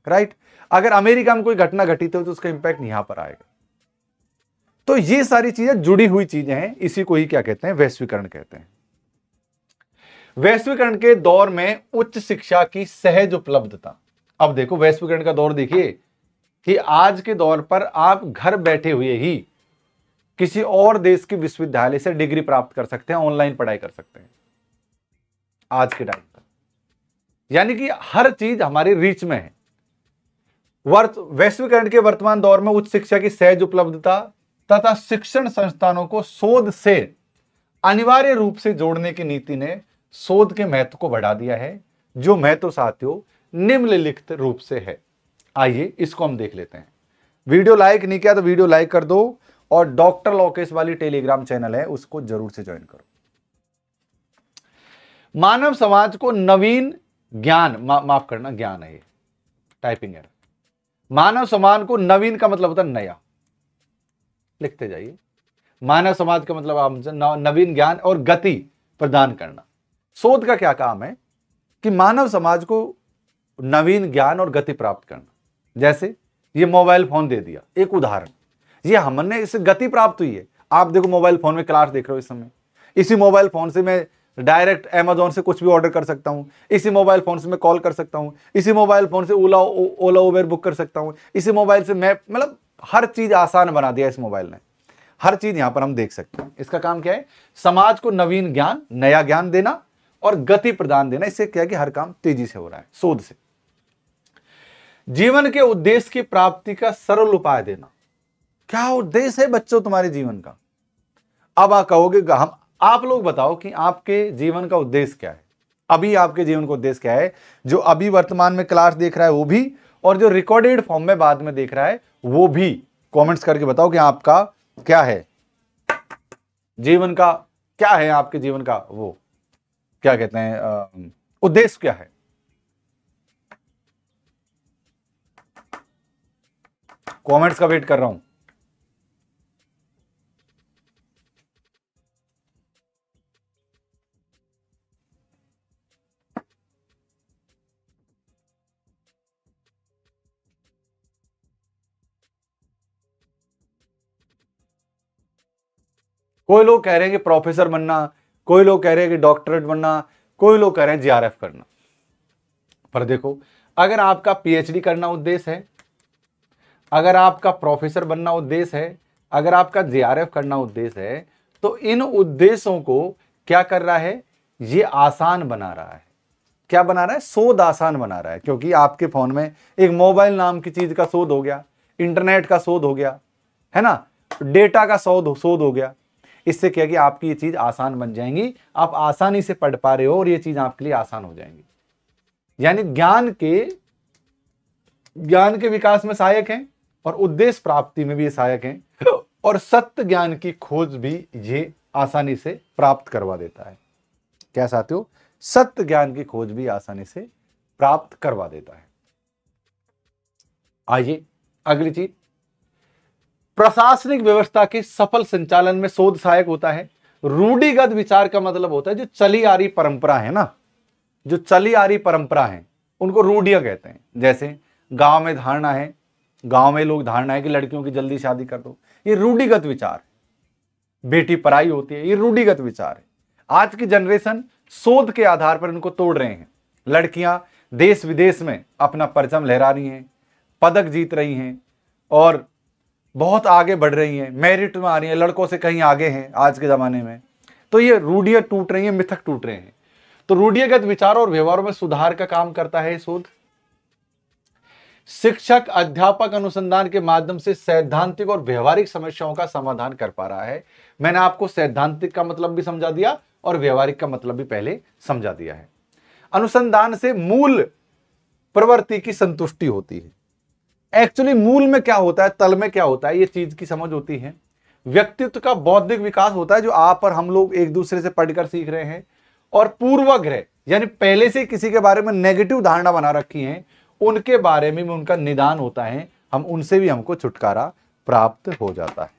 राइट अगर अमेरिका में कोई घटना घटित हो तो उसका इंपैक्ट यहां पर आएगा तो ये सारी चीजें जुड़ी हुई चीजें हैं इसी को ही क्या कहते हैं वैश्वीकरण कहते हैं वैश्वीकरण के दौर में उच्च शिक्षा की सहज उपलब्धता अब देखो वैश्वीकरण का दौर देखिए कि आज के दौर पर आप घर बैठे हुए ही किसी और देश के विश्वविद्यालय से डिग्री प्राप्त कर सकते हैं ऑनलाइन पढ़ाई कर सकते हैं आज के टाइम पर यानी कि हर चीज हमारी रीच में है वर्त वैश्वीकरण के वर्तमान दौर में उच्च शिक्षा की सहज उपलब्धता तथा शिक्षण संस्थानों को शोध से अनिवार्य रूप से जोड़ने की नीति ने शोध के महत्व को बढ़ा दिया है जो महत्व साथियों निम्नलिखित रूप से है आइए इसको हम देख लेते हैं वीडियो लाइक नहीं किया तो वीडियो लाइक कर दो और डॉक्टर लोकेश वाली टेलीग्राम चैनल है उसको जरूर से ज्वाइन करो मानव समाज को नवीन ज्ञान मा, माफ करना ज्ञान है ये टाइपिंग है मानव समाज को नवीन का मतलब होता है नया लिखते जाइए मानव समाज का मतलब आप नवीन ज्ञान और गति प्रदान करना शोध का क्या काम है कि मानव समाज को नवीन ज्ञान और गति प्राप्त करना जैसे ये मोबाइल फोन दे दिया एक उदाहरण ये हमने हाँ, इससे गति प्राप्त हुई है आप देखो मोबाइल फोन में क्लास देख रहे हो इस समय इसी मोबाइल फोन से मैं डायरेक्ट अमेजोन से कुछ भी ऑर्डर कर सकता हूँ इसी मोबाइल फ़ोन से मैं कॉल कर सकता हूँ इसी मोबाइल फ़ोन से ओला ओला उबेर बुक कर सकता हूँ इसी मोबाइल से मैं मतलब हर चीज़ आसान बना दिया इस मोबाइल ने हर चीज़ यहाँ पर हम देख सकते हैं इसका काम क्या है समाज को नवीन ज्ञान नया ज्ञान देना और गति प्रदान देना इससे क्या है कि हर काम तेजी से हो रहा है शोध से जीवन के उद्देश्य की प्राप्ति का सरल उपाय देना क्या उद्देश्य है बच्चों तुम्हारे जीवन का अब आप कहोगे हम आप लोग बताओ कि आपके जीवन का उद्देश्य क्या है अभी आपके जीवन का उद्देश्य क्या है जो अभी वर्तमान में क्लास देख रहा है वो भी और जो रिकॉर्डेड फॉर्म में बाद में देख रहा है वो भी कमेंट्स करके बताओ कि आपका क्या है जीवन का क्या है आपके जीवन का वो क्या कहते हैं उद्देश्य क्या है कमेंट्स का वेट कर रहा हूं कोई लोग कह रहे हैं कि प्रोफेसर बनना कोई लोग कह रहे हैं कि डॉक्टरेट बनना कोई लोग कह रहे हैं जीआरएफ करना पर देखो अगर आपका पीएचडी करना उद्देश्य है अगर आपका प्रोफेसर बनना उद्देश्य है अगर आपका जीआरएफ करना उद्देश्य है तो इन उद्देश्यों को क्या कर रहा है ये आसान बना रहा है क्या बना रहा है शोध आसान बना रहा है क्योंकि आपके फोन में एक मोबाइल नाम की चीज का शोध हो गया इंटरनेट का शोध हो गया है ना डेटा का शोध शोध हो गया इससे क्या कि आपकी ये चीज़ आसान बन जाएंगी आप आसानी से पढ़ पा रहे हो और ये चीज़ आपके लिए आसान हो जाएंगी यानी ज्ञान के ज्ञान के विकास में सहायक हैं और उद्देश्य प्राप्ति में भी ये सहायक हैं और सत्य ज्ञान की खोज भी ये आसानी से प्राप्त करवा देता है क्या साथियों सत्य ज्ञान की खोज भी आसानी से प्राप्त करवा देता है आइए अगली चीज प्रशासनिक व्यवस्था के सफल संचालन में शोध सहायक होता है रूढ़िगत विचार का मतलब होता है जो चली आ रही परंपरा है ना जो चली आ रही परंपरा है उनको रूढ़िया कहते हैं जैसे गांव में धारणा है गांव में लोग धारणा है कि लड़कियों की जल्दी शादी कर दो ये रूढ़िगत विचार है बेटी पराई होती है ये रूढ़िगत विचार है आज की जनरेशन शोध के आधार पर इनको तोड़ रहे हैं लड़कियां देश विदेश में अपना परचम लहरा रही हैं पदक जीत रही हैं और बहुत आगे बढ़ रही हैं मेरिट में आ रही हैं लड़कों से कहीं आगे हैं आज के ज़माने में तो ये रूढ़ियाँ टूट रही हैं मिथक टूट रहे हैं तो रूढ़ियागत विचारों और व्यवहारों में सुधार का काम करता है शोध शिक्षक अध्यापक अनुसंधान के माध्यम से सैद्धांतिक और व्यवहारिक समस्याओं का समाधान कर पा रहा है मैंने आपको सैद्धांतिक का मतलब भी समझा दिया और व्यवहारिक का मतलब भी पहले समझा दिया है अनुसंधान से मूल प्रवृत्ति की संतुष्टि होती है एक्चुअली मूल में क्या होता है तल में क्या होता है ये चीज की समझ होती है व्यक्तित्व का बौद्धिक विकास होता है जो आप और हम लोग एक दूसरे से पढ़कर सीख रहे हैं और पूर्वाग्रह यानी पहले से किसी के बारे में नेगेटिव धारणा बना रखी है उनके बारे में भी उनका निदान होता है हम उनसे भी हमको छुटकारा प्राप्त हो जाता है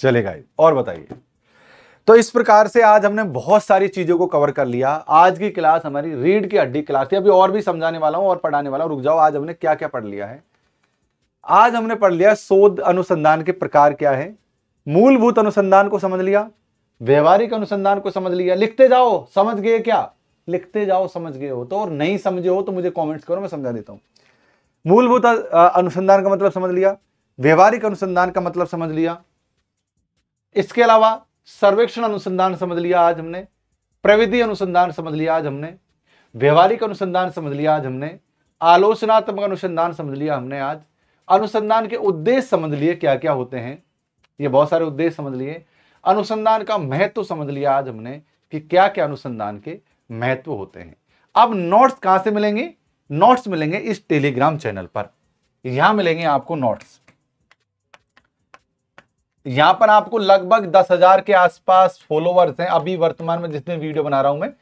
चलेगा और बताइए तो इस प्रकार से आज हमने बहुत सारी चीजों को कवर कर लिया आज की क्लास हमारी रीड की हड्डी क्लास थी अभी और भी समझाने वाला हूं और पढ़ाने वाला हूं रुक जाओ आज हमने क्या क्या पढ़ लिया है आज हमने पढ़ लिया शोध अनुसंधान के प्रकार क्या है मूलभूत अनुसंधान को समझ लिया व्यवहारिक अनुसंधान को समझ लिया लिखते जाओ समझ गए क्या लिखते जाओ समझ गए हो तो और नहीं समझे हो तो मुझे कॉमेंट्स करो मैं समझा देता हूं मूलभूत अनुसंधान का मतलब समझ लिया व्यवहारिक अनुसंधान का मतलब समझ लिया इसके अलावा सर्वेक्षण अनुसंधान समझ लिया आज हमने प्रविधि अनुसंधान समझ लिया आज हमने व्यवहारिक अनुसंधान समझ लिया आज हमने आलोचनात्मक अनुसंधान समझ लिया हमने आज अनुसंधान के उद्देश्य समझ लिए क्या क्या होते हैं ये बहुत सारे उद्देश्य समझ लिए अनुसंधान का महत्व समझ लिया आज हमने कि क्या क्या अनुसंधान के महत्व होते हैं अब नोट्स कहां से मिलेंगे नोट्स मिलेंगे इस टेलीग्राम चैनल पर यहां मिलेंगे आपको नोट्स यहां पर आपको लगभग दस हजार के आसपास फॉलोवर्स हैं अभी वर्तमान में जितने वीडियो बना रहा हूं मैं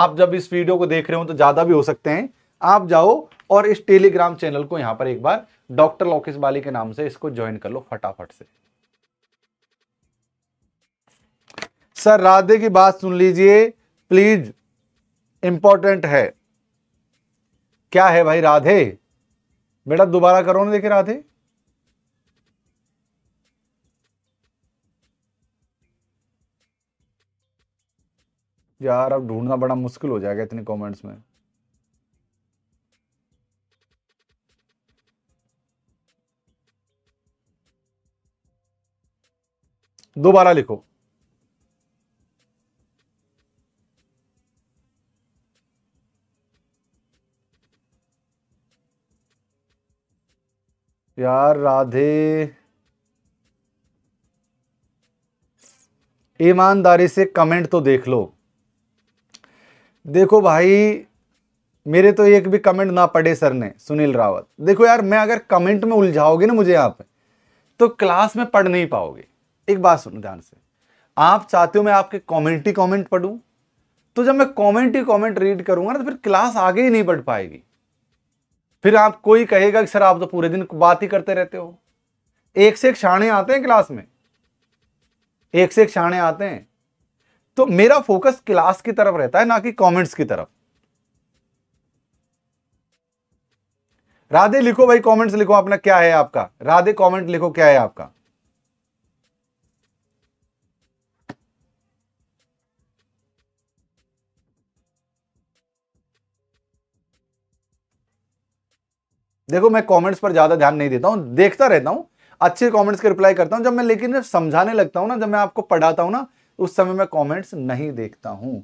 आप जब इस वीडियो को देख रहे हो तो ज्यादा भी हो सकते हैं आप जाओ और इस टेलीग्राम चैनल को यहां पर एक बार डॉक्टर लोकेश बाली के नाम से इसको ज्वाइन कर लो फटाफट से सर राधे की बात सुन लीजिए प्लीज इंपॉर्टेंट है क्या है भाई राधे बेटा दोबारा करो ना देखे राधे यार अब ढूंढना बड़ा मुश्किल हो जाएगा इतने कमेंट्स में दोबारा लिखो यार राधे ईमानदारी से कमेंट तो देख लो देखो भाई मेरे तो एक भी कमेंट ना पढ़े सर ने सुनील रावत देखो यार मैं अगर कमेंट में उलझाओगे ना मुझे यहाँ तो क्लास में पढ़ नहीं पाओगे एक बात सुनो ध्यान से आप चाहते हो मैं आपके कमेंट ही कमेंट पढ़ूँ तो जब मैं कमेंट ही कमेंट रीड करूँगा ना तो फिर क्लास आगे ही नहीं बढ़ पाएगी फिर आप कोई कहेगा कि सर आप तो पूरे दिन बात ही करते रहते हो एक से एक शाणे आते हैं क्लास में एक से एक शाणे आते हैं तो मेरा फोकस क्लास की तरफ रहता है ना कि कमेंट्स की तरफ राधे लिखो भाई कमेंट्स लिखो अपना क्या है आपका राधे कमेंट लिखो क्या है आपका देखो मैं कमेंट्स पर ज्यादा ध्यान नहीं देता हूं देखता रहता हूं अच्छे कमेंट्स के रिप्लाई करता हूं जब मैं लेकिन समझाने लगता हूं ना जब मैं आपको पढ़ाता हूं ना उस समय मैं कमेंट्स नहीं देखता हूं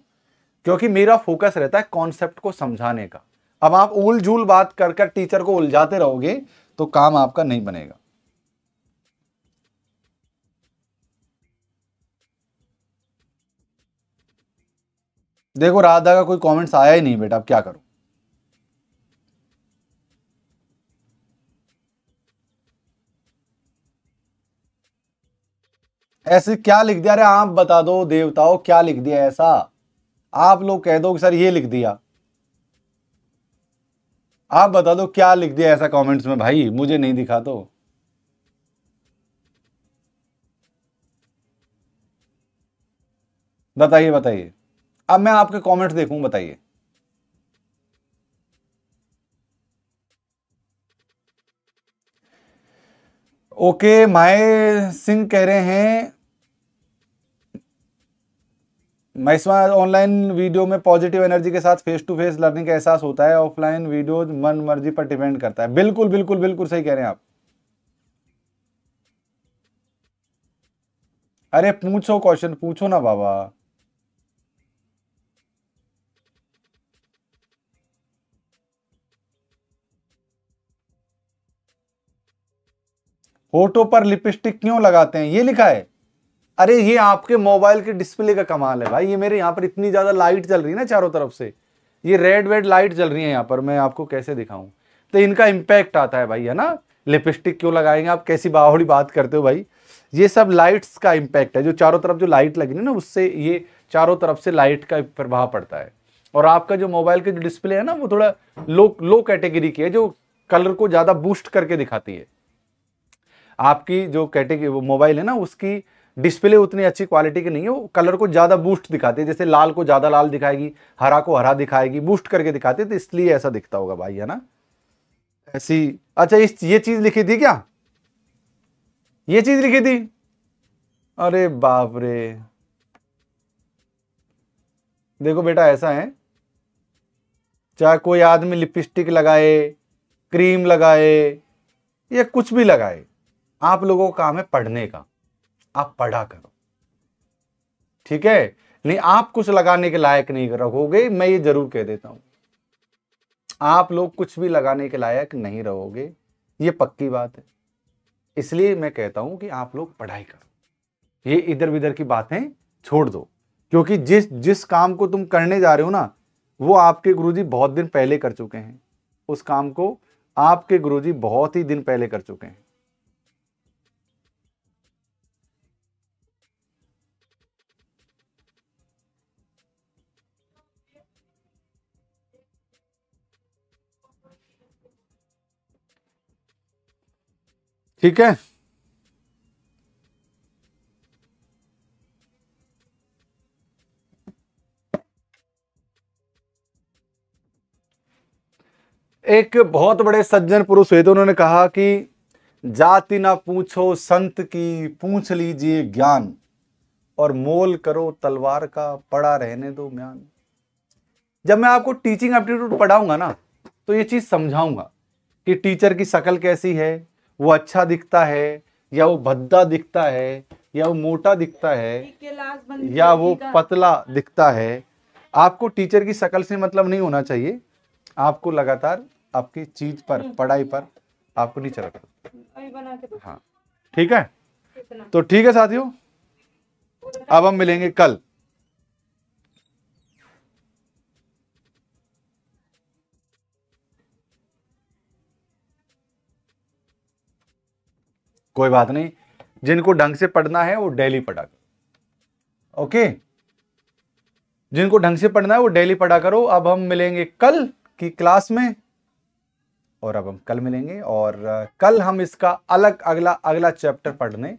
क्योंकि मेरा फोकस रहता है कॉन्सेप्ट को समझाने का अब आप उल झूल बात कर कर टीचर को उलझाते रहोगे तो काम आपका नहीं बनेगा देखो राधा का कोई कमेंट्स आया ही नहीं बेटा अब क्या करूं ऐसे क्या लिख दिया अरे आप बता दो देवताओं क्या लिख दिया ऐसा आप लोग कह दो कि सर ये लिख दिया आप बता दो क्या लिख दिया ऐसा कमेंट्स में भाई मुझे नहीं दिखा तो बताइए बताइए अब मैं आपके कमेंट्स देखूं बताइए ओके माए सिंह कह रहे हैं मैं इसमें ऑनलाइन वीडियो में पॉजिटिव एनर्जी के साथ फेस टू फेस लर्निंग का एहसास होता है ऑफलाइन वीडियो मन मर्जी पर डिपेंड करता है बिल्कुल बिल्कुल बिल्कुल सही कह रहे हैं आप अरे पूछो क्वेश्चन पूछो ना बाबा फोटो पर लिपस्टिक क्यों लगाते हैं ये लिखा है अरे ये आपके मोबाइल के डिस्प्ले का कमाल है भाई ये मेरे यहाँ पर इतनी ज़्यादा लाइट चल रही है ना चारों तरफ से ये रेड वेड लाइट चल रही है यहाँ पर मैं आपको कैसे दिखाऊँ तो इनका इम्पैक्ट आता है भाई है ना लिपस्टिक क्यों लगाएंगे आप कैसी बाहुड़ी बात करते हो भाई ये सब लाइट्स का इम्पैक्ट है जो चारों तरफ जो लाइट लगी है ना उससे ये चारों तरफ से लाइट का प्रभाव पड़ता है और आपका जो मोबाइल के जो डिस्प्ले है ना वो थोड़ा लो लो कैटेगरी की है जो कलर को ज़्यादा बूस्ट करके दिखाती है आपकी जो कैटेगरी मोबाइल है ना उसकी डिस्प्ले उतनी अच्छी क्वालिटी की नहीं है वो कलर को ज़्यादा बूस्ट दिखाते हैं जैसे लाल को ज़्यादा लाल दिखाएगी हरा को हरा दिखाएगी बूस्ट करके दिखाते तो इसलिए ऐसा दिखता होगा भाई है ना ऐसी अच्छा इस ये चीज़ लिखी थी क्या ये चीज़ लिखी थी अरे बाप रे देखो बेटा ऐसा है चाहे कोई आदमी लिपस्टिक लगाए क्रीम लगाए या कुछ भी लगाए आप लोगों का काम है पढ़ने का आप पढ़ा करो ठीक है नहीं आप कुछ लगाने के लायक नहीं रहोगे मैं ये जरूर कह देता हूं आप लोग कुछ भी लगाने के लायक नहीं रहोगे ये पक्की बात है इसलिए मैं कहता हूं कि आप लोग पढ़ाई करो ये इधर विधर की बातें छोड़ दो क्योंकि जिस जिस काम को तुम करने जा रहे हो ना वो आपके गुरुजी बहुत दिन पहले कर चुके हैं उस काम को आपके गुरुजी बहुत ही दिन पहले कर चुके हैं ठीक है एक बहुत बड़े सज्जन पुरुष हुए थे उन्होंने कहा कि जाति ना पूछो संत की पूछ लीजिए ज्ञान और मोल करो तलवार का पड़ा रहने दो म्यान जब मैं आपको टीचिंग एप्टीट्यूड पढ़ाऊंगा ना तो ये चीज समझाऊंगा कि टीचर की शकल कैसी है वो अच्छा दिखता है या वो भद्दा दिखता है या वो मोटा दिखता है या वो पतला हाँ। दिखता है आपको टीचर की शक्ल से मतलब नहीं होना चाहिए आपको लगातार आपकी चीज पर हम्म। पढ़ाई पर आपको नीचे रखना हाँ ठीक है तो ठीक है साथियों अब हम मिलेंगे कल कोई बात नहीं जिनको ढंग से पढ़ना है वो डेली पढ़ा करो ओके जिनको ढंग से पढ़ना है वो डेली पढ़ा करो अब हम मिलेंगे कल की क्लास में और अब हम कल मिलेंगे और कल हम इसका अलग अगला अगला चैप्टर पढ़ने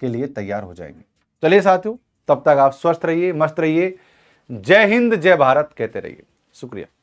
के लिए तैयार हो जाएंगे चलिए साथियों तब तक आप स्वस्थ रहिए मस्त रहिए जय हिंद जय भारत कहते रहिए शुक्रिया